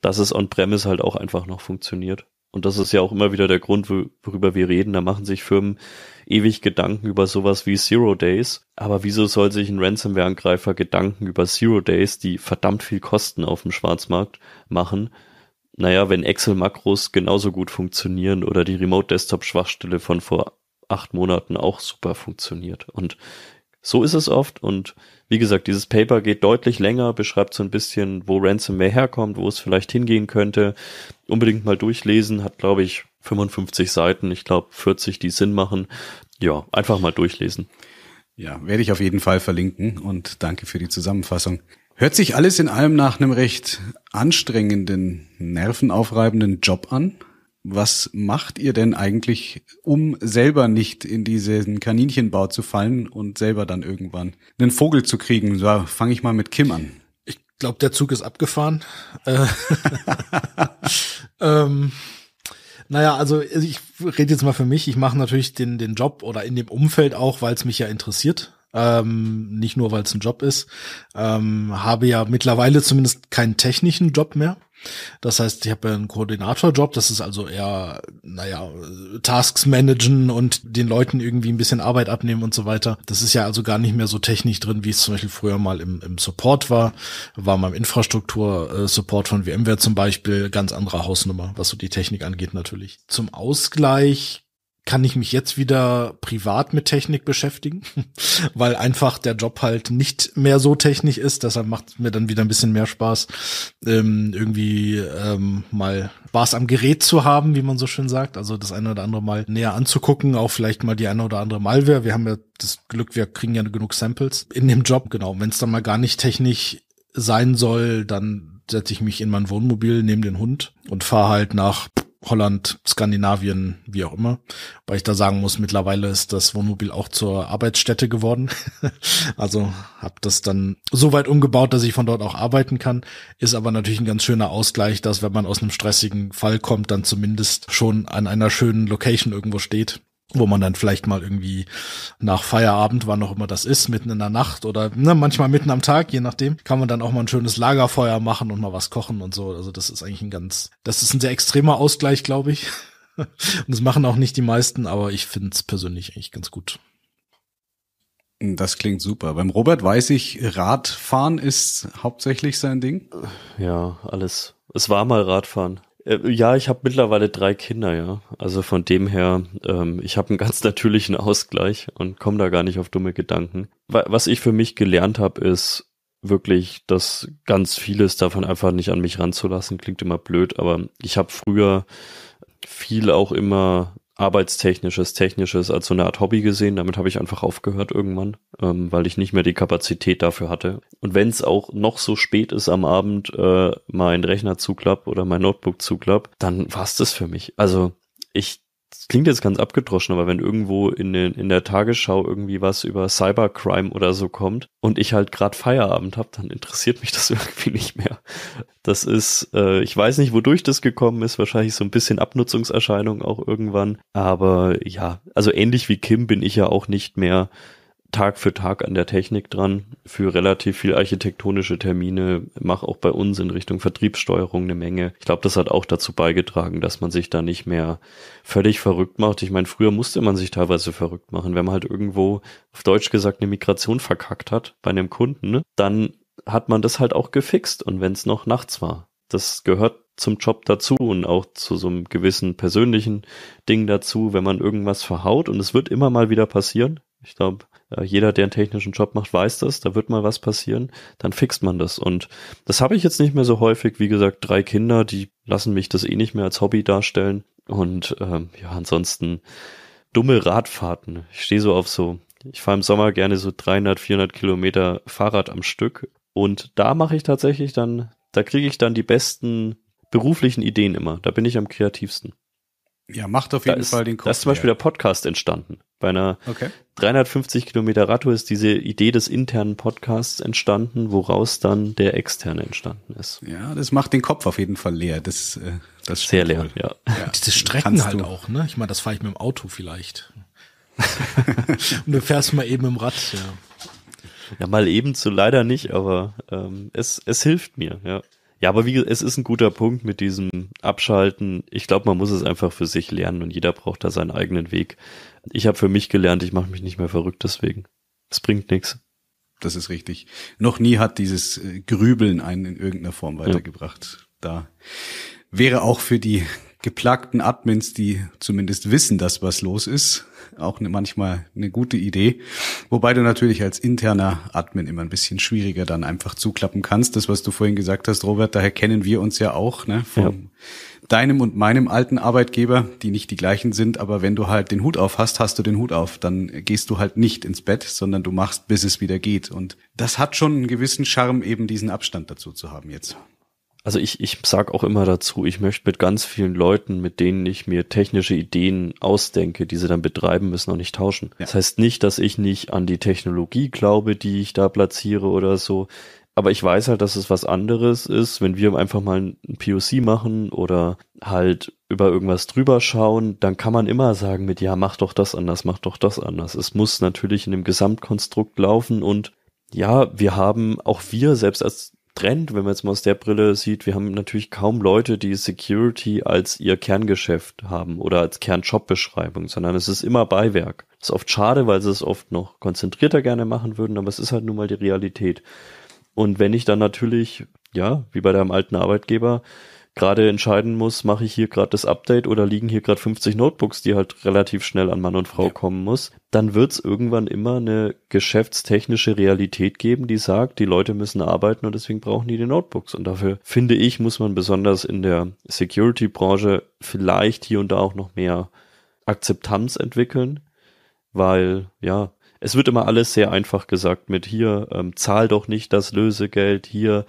dass es on-premise halt auch einfach noch funktioniert. Und das ist ja auch immer wieder der Grund, worüber wir reden. Da machen sich Firmen ewig Gedanken über sowas wie Zero Days. Aber wieso soll sich ein Ransomware-Angreifer Gedanken über Zero Days, die verdammt viel kosten auf dem Schwarzmarkt, machen? Naja, wenn Excel-Makros genauso gut funktionieren oder die Remote-Desktop-Schwachstelle von vor acht Monaten auch super funktioniert. Und so ist es oft. Und wie gesagt, dieses Paper geht deutlich länger, beschreibt so ein bisschen, wo Ransomware herkommt, wo es vielleicht hingehen könnte. Unbedingt mal durchlesen, hat, glaube ich, 55 Seiten, ich glaube 40, die Sinn machen. Ja, einfach mal durchlesen. Ja, werde ich auf jeden Fall verlinken und danke für die Zusammenfassung. Hört sich alles in allem nach einem recht anstrengenden, nervenaufreibenden Job an was macht ihr denn eigentlich, um selber nicht in diesen Kaninchenbau zu fallen und selber dann irgendwann einen Vogel zu kriegen? So fange ich mal mit Kim an. Ich glaube, der Zug ist abgefahren. Äh, ähm, naja, also ich rede jetzt mal für mich. Ich mache natürlich den, den Job oder in dem Umfeld auch, weil es mich ja interessiert ähm, nicht nur weil es ein Job ist, ähm, habe ja mittlerweile zumindest keinen technischen Job mehr. Das heißt, ich habe ja einen Koordinatorjob, das ist also eher, naja, Tasks managen und den Leuten irgendwie ein bisschen Arbeit abnehmen und so weiter. Das ist ja also gar nicht mehr so technisch drin, wie es zum Beispiel früher mal im, im Support war, war mal im Infrastruktur-Support von VMware zum Beispiel, ganz andere Hausnummer, was so die Technik angeht natürlich. Zum Ausgleich kann ich mich jetzt wieder privat mit Technik beschäftigen, weil einfach der Job halt nicht mehr so technisch ist. Deshalb macht es mir dann wieder ein bisschen mehr Spaß, ähm, irgendwie ähm, mal Spaß am Gerät zu haben, wie man so schön sagt. Also das eine oder andere mal näher anzugucken, auch vielleicht mal die eine oder andere Malware. Wir haben ja das Glück, wir kriegen ja genug Samples in dem Job. Genau, wenn es dann mal gar nicht technisch sein soll, dann setze ich mich in mein Wohnmobil, nehme den Hund und fahre halt nach Holland, Skandinavien, wie auch immer. Weil ich da sagen muss, mittlerweile ist das Wohnmobil auch zur Arbeitsstätte geworden. also habe das dann so weit umgebaut, dass ich von dort auch arbeiten kann. Ist aber natürlich ein ganz schöner Ausgleich, dass wenn man aus einem stressigen Fall kommt, dann zumindest schon an einer schönen Location irgendwo steht wo man dann vielleicht mal irgendwie nach Feierabend, wann auch immer das ist, mitten in der Nacht oder ne, manchmal mitten am Tag, je nachdem, kann man dann auch mal ein schönes Lagerfeuer machen und mal was kochen und so. Also das ist eigentlich ein ganz, das ist ein sehr extremer Ausgleich, glaube ich. und das machen auch nicht die meisten, aber ich finde es persönlich eigentlich ganz gut. Das klingt super. Beim Robert weiß ich, Radfahren ist hauptsächlich sein Ding. Ja, alles. Es war mal Radfahren. Äh, ja, ich habe mittlerweile drei Kinder, ja. Also von dem her, ähm, ich habe einen ganz natürlichen Ausgleich und komme da gar nicht auf dumme Gedanken. Was ich für mich gelernt habe, ist wirklich, dass ganz vieles davon einfach nicht an mich ranzulassen. Klingt immer blöd, aber ich habe früher viel auch immer arbeitstechnisches, technisches als so eine Art Hobby gesehen. Damit habe ich einfach aufgehört irgendwann, ähm, weil ich nicht mehr die Kapazität dafür hatte. Und wenn es auch noch so spät ist am Abend, äh, mein Rechner zuklapp oder mein Notebook zuklapp, dann war es das für mich. Also ich klingt jetzt ganz abgedroschen, aber wenn irgendwo in, den, in der Tagesschau irgendwie was über Cybercrime oder so kommt und ich halt gerade Feierabend habe, dann interessiert mich das irgendwie nicht mehr. Das ist, äh, ich weiß nicht, wodurch das gekommen ist, wahrscheinlich so ein bisschen Abnutzungserscheinung auch irgendwann. Aber ja, also ähnlich wie Kim bin ich ja auch nicht mehr Tag für Tag an der Technik dran, für relativ viel architektonische Termine, mache auch bei uns in Richtung Vertriebssteuerung eine Menge. Ich glaube, das hat auch dazu beigetragen, dass man sich da nicht mehr völlig verrückt macht. Ich meine, früher musste man sich teilweise verrückt machen, wenn man halt irgendwo auf Deutsch gesagt eine Migration verkackt hat bei einem Kunden, ne, dann hat man das halt auch gefixt und wenn es noch nachts war. Das gehört zum Job dazu und auch zu so einem gewissen persönlichen Ding dazu, wenn man irgendwas verhaut und es wird immer mal wieder passieren. Ich glaube, äh, jeder, der einen technischen Job macht, weiß das, da wird mal was passieren, dann fixt man das. Und das habe ich jetzt nicht mehr so häufig. Wie gesagt, drei Kinder, die lassen mich das eh nicht mehr als Hobby darstellen. Und ähm, ja, ansonsten dumme Radfahrten. Ich stehe so auf so, ich fahre im Sommer gerne so 300, 400 Kilometer Fahrrad am Stück. Und da mache ich tatsächlich dann, da kriege ich dann die besten beruflichen Ideen immer. Da bin ich am kreativsten. Ja, macht auf jeden da Fall den Kopf. Da ist zum Beispiel der Podcast entstanden. Bei einer okay. 350 Kilometer Radtour ist diese Idee des internen Podcasts entstanden, woraus dann der externe entstanden ist. Ja, das macht den Kopf auf jeden Fall leer. Das, äh, das sehr leer. Ja. ja. Diese Strecken halt du. auch. Ne, ich meine, das fahre ich mit dem Auto vielleicht. Und du fährst mal eben im Rad. Ja. ja, mal eben zu leider nicht, aber ähm, es es hilft mir. Ja. Ja, aber wie, es ist ein guter Punkt mit diesem Abschalten. Ich glaube, man muss es einfach für sich lernen und jeder braucht da seinen eigenen Weg. Ich habe für mich gelernt, ich mache mich nicht mehr verrückt deswegen. Es bringt nichts. Das ist richtig. Noch nie hat dieses äh, Grübeln einen in irgendeiner Form weitergebracht. Ja. Da wäre auch für die geplagten Admins, die zumindest wissen, dass was los ist, auch ne, manchmal eine gute Idee. Wobei du natürlich als interner Admin immer ein bisschen schwieriger dann einfach zuklappen kannst. Das, was du vorhin gesagt hast, Robert, daher kennen wir uns ja auch, ne, Von ja. deinem und meinem alten Arbeitgeber, die nicht die gleichen sind, aber wenn du halt den Hut auf hast, hast du den Hut auf. Dann gehst du halt nicht ins Bett, sondern du machst, bis es wieder geht. Und das hat schon einen gewissen Charme, eben diesen Abstand dazu zu haben jetzt also ich, ich sage auch immer dazu, ich möchte mit ganz vielen Leuten, mit denen ich mir technische Ideen ausdenke, die sie dann betreiben müssen, auch nicht tauschen. Ja. Das heißt nicht, dass ich nicht an die Technologie glaube, die ich da platziere oder so. Aber ich weiß halt, dass es was anderes ist, wenn wir einfach mal ein POC machen oder halt über irgendwas drüber schauen, dann kann man immer sagen mit, ja, mach doch das anders, mach doch das anders. Es muss natürlich in dem Gesamtkonstrukt laufen und ja, wir haben auch wir selbst als Trend, wenn man jetzt mal aus der Brille sieht, wir haben natürlich kaum Leute, die Security als ihr Kerngeschäft haben oder als Kernjobbeschreibung, sondern es ist immer Beiwerk. ist oft schade, weil sie es oft noch konzentrierter gerne machen würden, aber es ist halt nun mal die Realität. Und wenn ich dann natürlich, ja, wie bei deinem alten Arbeitgeber, gerade entscheiden muss, mache ich hier gerade das Update oder liegen hier gerade 50 Notebooks, die halt relativ schnell an Mann und Frau ja. kommen muss, dann wird es irgendwann immer eine geschäftstechnische Realität geben, die sagt, die Leute müssen arbeiten und deswegen brauchen die die Notebooks. Und dafür finde ich, muss man besonders in der Security-Branche vielleicht hier und da auch noch mehr Akzeptanz entwickeln, weil ja, es wird immer alles sehr einfach gesagt mit hier, ähm, zahl doch nicht das Lösegeld, hier,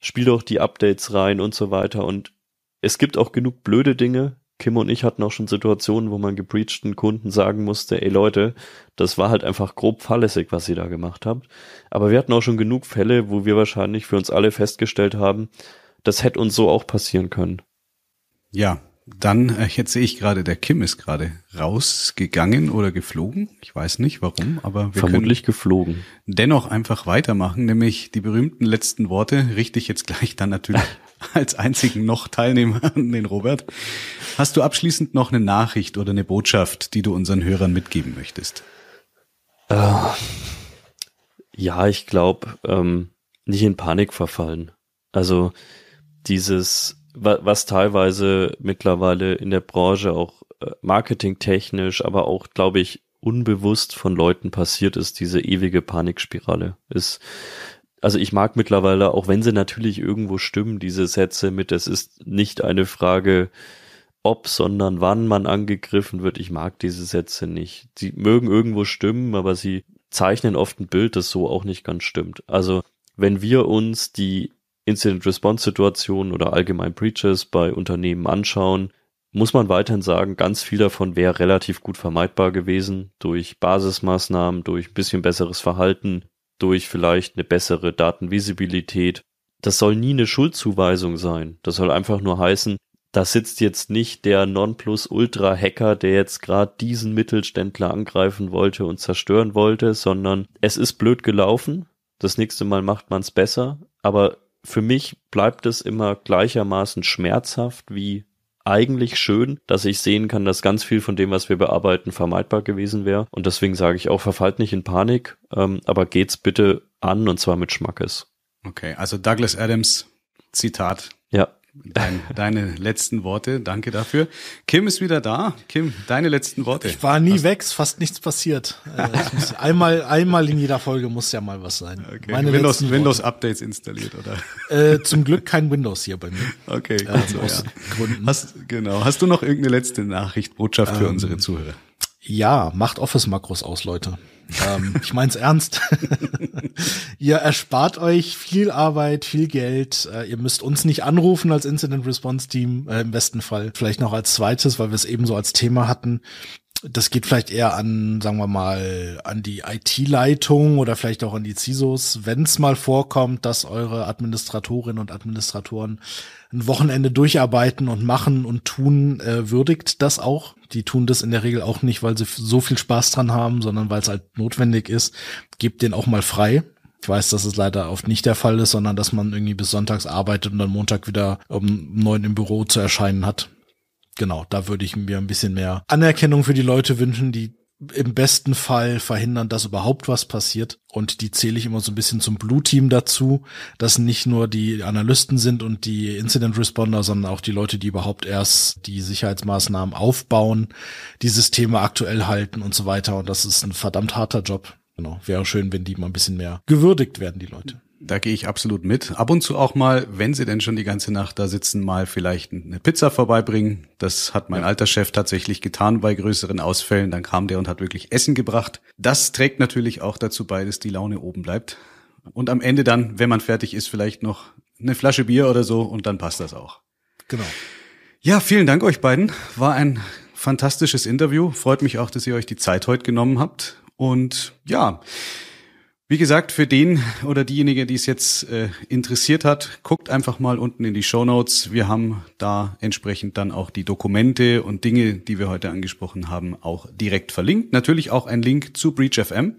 spiel doch die Updates rein und so weiter. Und es gibt auch genug blöde Dinge. Kim und ich hatten auch schon Situationen, wo man gebreachten Kunden sagen musste, ey Leute, das war halt einfach grob fahrlässig, was ihr da gemacht habt. Aber wir hatten auch schon genug Fälle, wo wir wahrscheinlich für uns alle festgestellt haben, das hätte uns so auch passieren können. Ja, dann, äh, jetzt sehe ich gerade, der Kim ist gerade rausgegangen oder geflogen. Ich weiß nicht warum, aber wir Vermutlich können geflogen. dennoch einfach weitermachen, nämlich die berühmten letzten Worte richte ich jetzt gleich dann natürlich als einzigen noch Teilnehmer an den Robert. Hast du abschließend noch eine Nachricht oder eine Botschaft, die du unseren Hörern mitgeben möchtest? Äh, ja, ich glaube, ähm, nicht in Panik verfallen. Also dieses was teilweise mittlerweile in der Branche auch äh, marketingtechnisch, aber auch, glaube ich, unbewusst von Leuten passiert ist, diese ewige Panikspirale. Ist, also ich mag mittlerweile, auch wenn sie natürlich irgendwo stimmen, diese Sätze mit, es ist nicht eine Frage, ob, sondern wann man angegriffen wird. Ich mag diese Sätze nicht. Sie mögen irgendwo stimmen, aber sie zeichnen oft ein Bild, das so auch nicht ganz stimmt. Also wenn wir uns die Incident-Response-Situationen oder allgemein Breaches bei Unternehmen anschauen, muss man weiterhin sagen, ganz viel davon wäre relativ gut vermeidbar gewesen durch Basismaßnahmen, durch ein bisschen besseres Verhalten, durch vielleicht eine bessere Datenvisibilität. Das soll nie eine Schuldzuweisung sein. Das soll einfach nur heißen, da sitzt jetzt nicht der Nonplusultra-Hacker, der jetzt gerade diesen Mittelständler angreifen wollte und zerstören wollte, sondern es ist blöd gelaufen. Das nächste Mal macht man es besser, aber für mich bleibt es immer gleichermaßen schmerzhaft wie eigentlich schön, dass ich sehen kann, dass ganz viel von dem, was wir bearbeiten, vermeidbar gewesen wäre. Und deswegen sage ich auch, verfallt nicht in Panik, ähm, aber geht's bitte an und zwar mit Schmackes. Okay, also Douglas Adams, Zitat. Ja. Dein, deine letzten Worte, danke dafür. Kim ist wieder da. Kim, deine letzten Worte. Ich war nie Hast weg, ist fast nichts passiert. Äh, muss, einmal, einmal in jeder Folge muss ja mal was sein. Okay. Meine Windows, Windows Updates installiert, oder? Äh, zum Glück kein Windows hier bei mir. Okay, äh, gut ähm, so, ja. Gründen. Hast, genau. Hast du noch irgendeine letzte Nachricht, Botschaft für ähm, unsere Zuhörer? Ja, macht Office-Makros aus, Leute. ähm, ich meins ernst. ihr erspart euch viel Arbeit, viel Geld. Äh, ihr müsst uns nicht anrufen als Incident Response Team, äh, im besten Fall. Vielleicht noch als zweites, weil wir es eben so als Thema hatten das geht vielleicht eher an, sagen wir mal, an die IT-Leitung oder vielleicht auch an die CISOs, wenn es mal vorkommt, dass eure Administratorinnen und Administratoren ein Wochenende durcharbeiten und machen und tun, äh, würdigt das auch. Die tun das in der Regel auch nicht, weil sie so viel Spaß dran haben, sondern weil es halt notwendig ist. Gebt den auch mal frei. Ich weiß, dass es leider oft nicht der Fall ist, sondern dass man irgendwie bis sonntags arbeitet und dann Montag wieder um neun im Büro zu erscheinen hat genau, da würde ich mir ein bisschen mehr Anerkennung für die Leute wünschen, die im besten Fall verhindern, dass überhaupt was passiert. Und die zähle ich immer so ein bisschen zum Blue-Team dazu, dass nicht nur die Analysten sind und die Incident Responder, sondern auch die Leute, die überhaupt erst die Sicherheitsmaßnahmen aufbauen, die Systeme aktuell halten und so weiter. Und das ist ein verdammt harter Job. Genau. Wäre schön, wenn die mal ein bisschen mehr gewürdigt werden, die Leute. Da gehe ich absolut mit. Ab und zu auch mal, wenn sie denn schon die ganze Nacht da sitzen, mal vielleicht eine Pizza vorbeibringen. Das hat mein ja. alter Chef tatsächlich getan bei größeren Ausfällen. Dann kam der und hat wirklich Essen gebracht. Das trägt natürlich auch dazu bei, dass die Laune oben bleibt. Und am Ende dann, wenn man fertig ist, vielleicht noch eine Flasche Bier oder so und dann passt das auch. Genau. Ja, vielen Dank euch beiden. War ein fantastisches Interview. Freut mich auch, dass ihr euch die Zeit heute genommen habt. Und ja, wie gesagt, für den oder diejenige, die es jetzt äh, interessiert hat, guckt einfach mal unten in die Show Notes. Wir haben da entsprechend dann auch die Dokumente und Dinge, die wir heute angesprochen haben, auch direkt verlinkt. Natürlich auch ein Link zu Breach FM.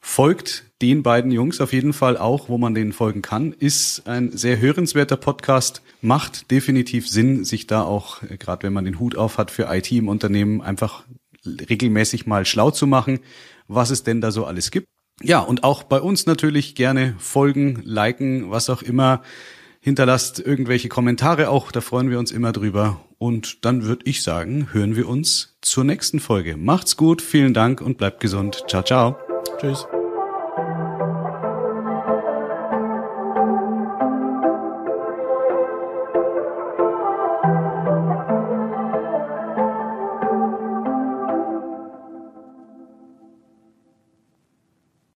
Folgt den beiden Jungs auf jeden Fall auch, wo man denen folgen kann. Ist ein sehr hörenswerter Podcast. Macht definitiv Sinn, sich da auch, äh, gerade wenn man den Hut auf hat für IT im Unternehmen, einfach regelmäßig mal schlau zu machen, was es denn da so alles gibt. Ja, und auch bei uns natürlich gerne folgen, liken, was auch immer. Hinterlasst irgendwelche Kommentare auch, da freuen wir uns immer drüber. Und dann würde ich sagen, hören wir uns zur nächsten Folge. Macht's gut, vielen Dank und bleibt gesund. Ciao, ciao. Tschüss.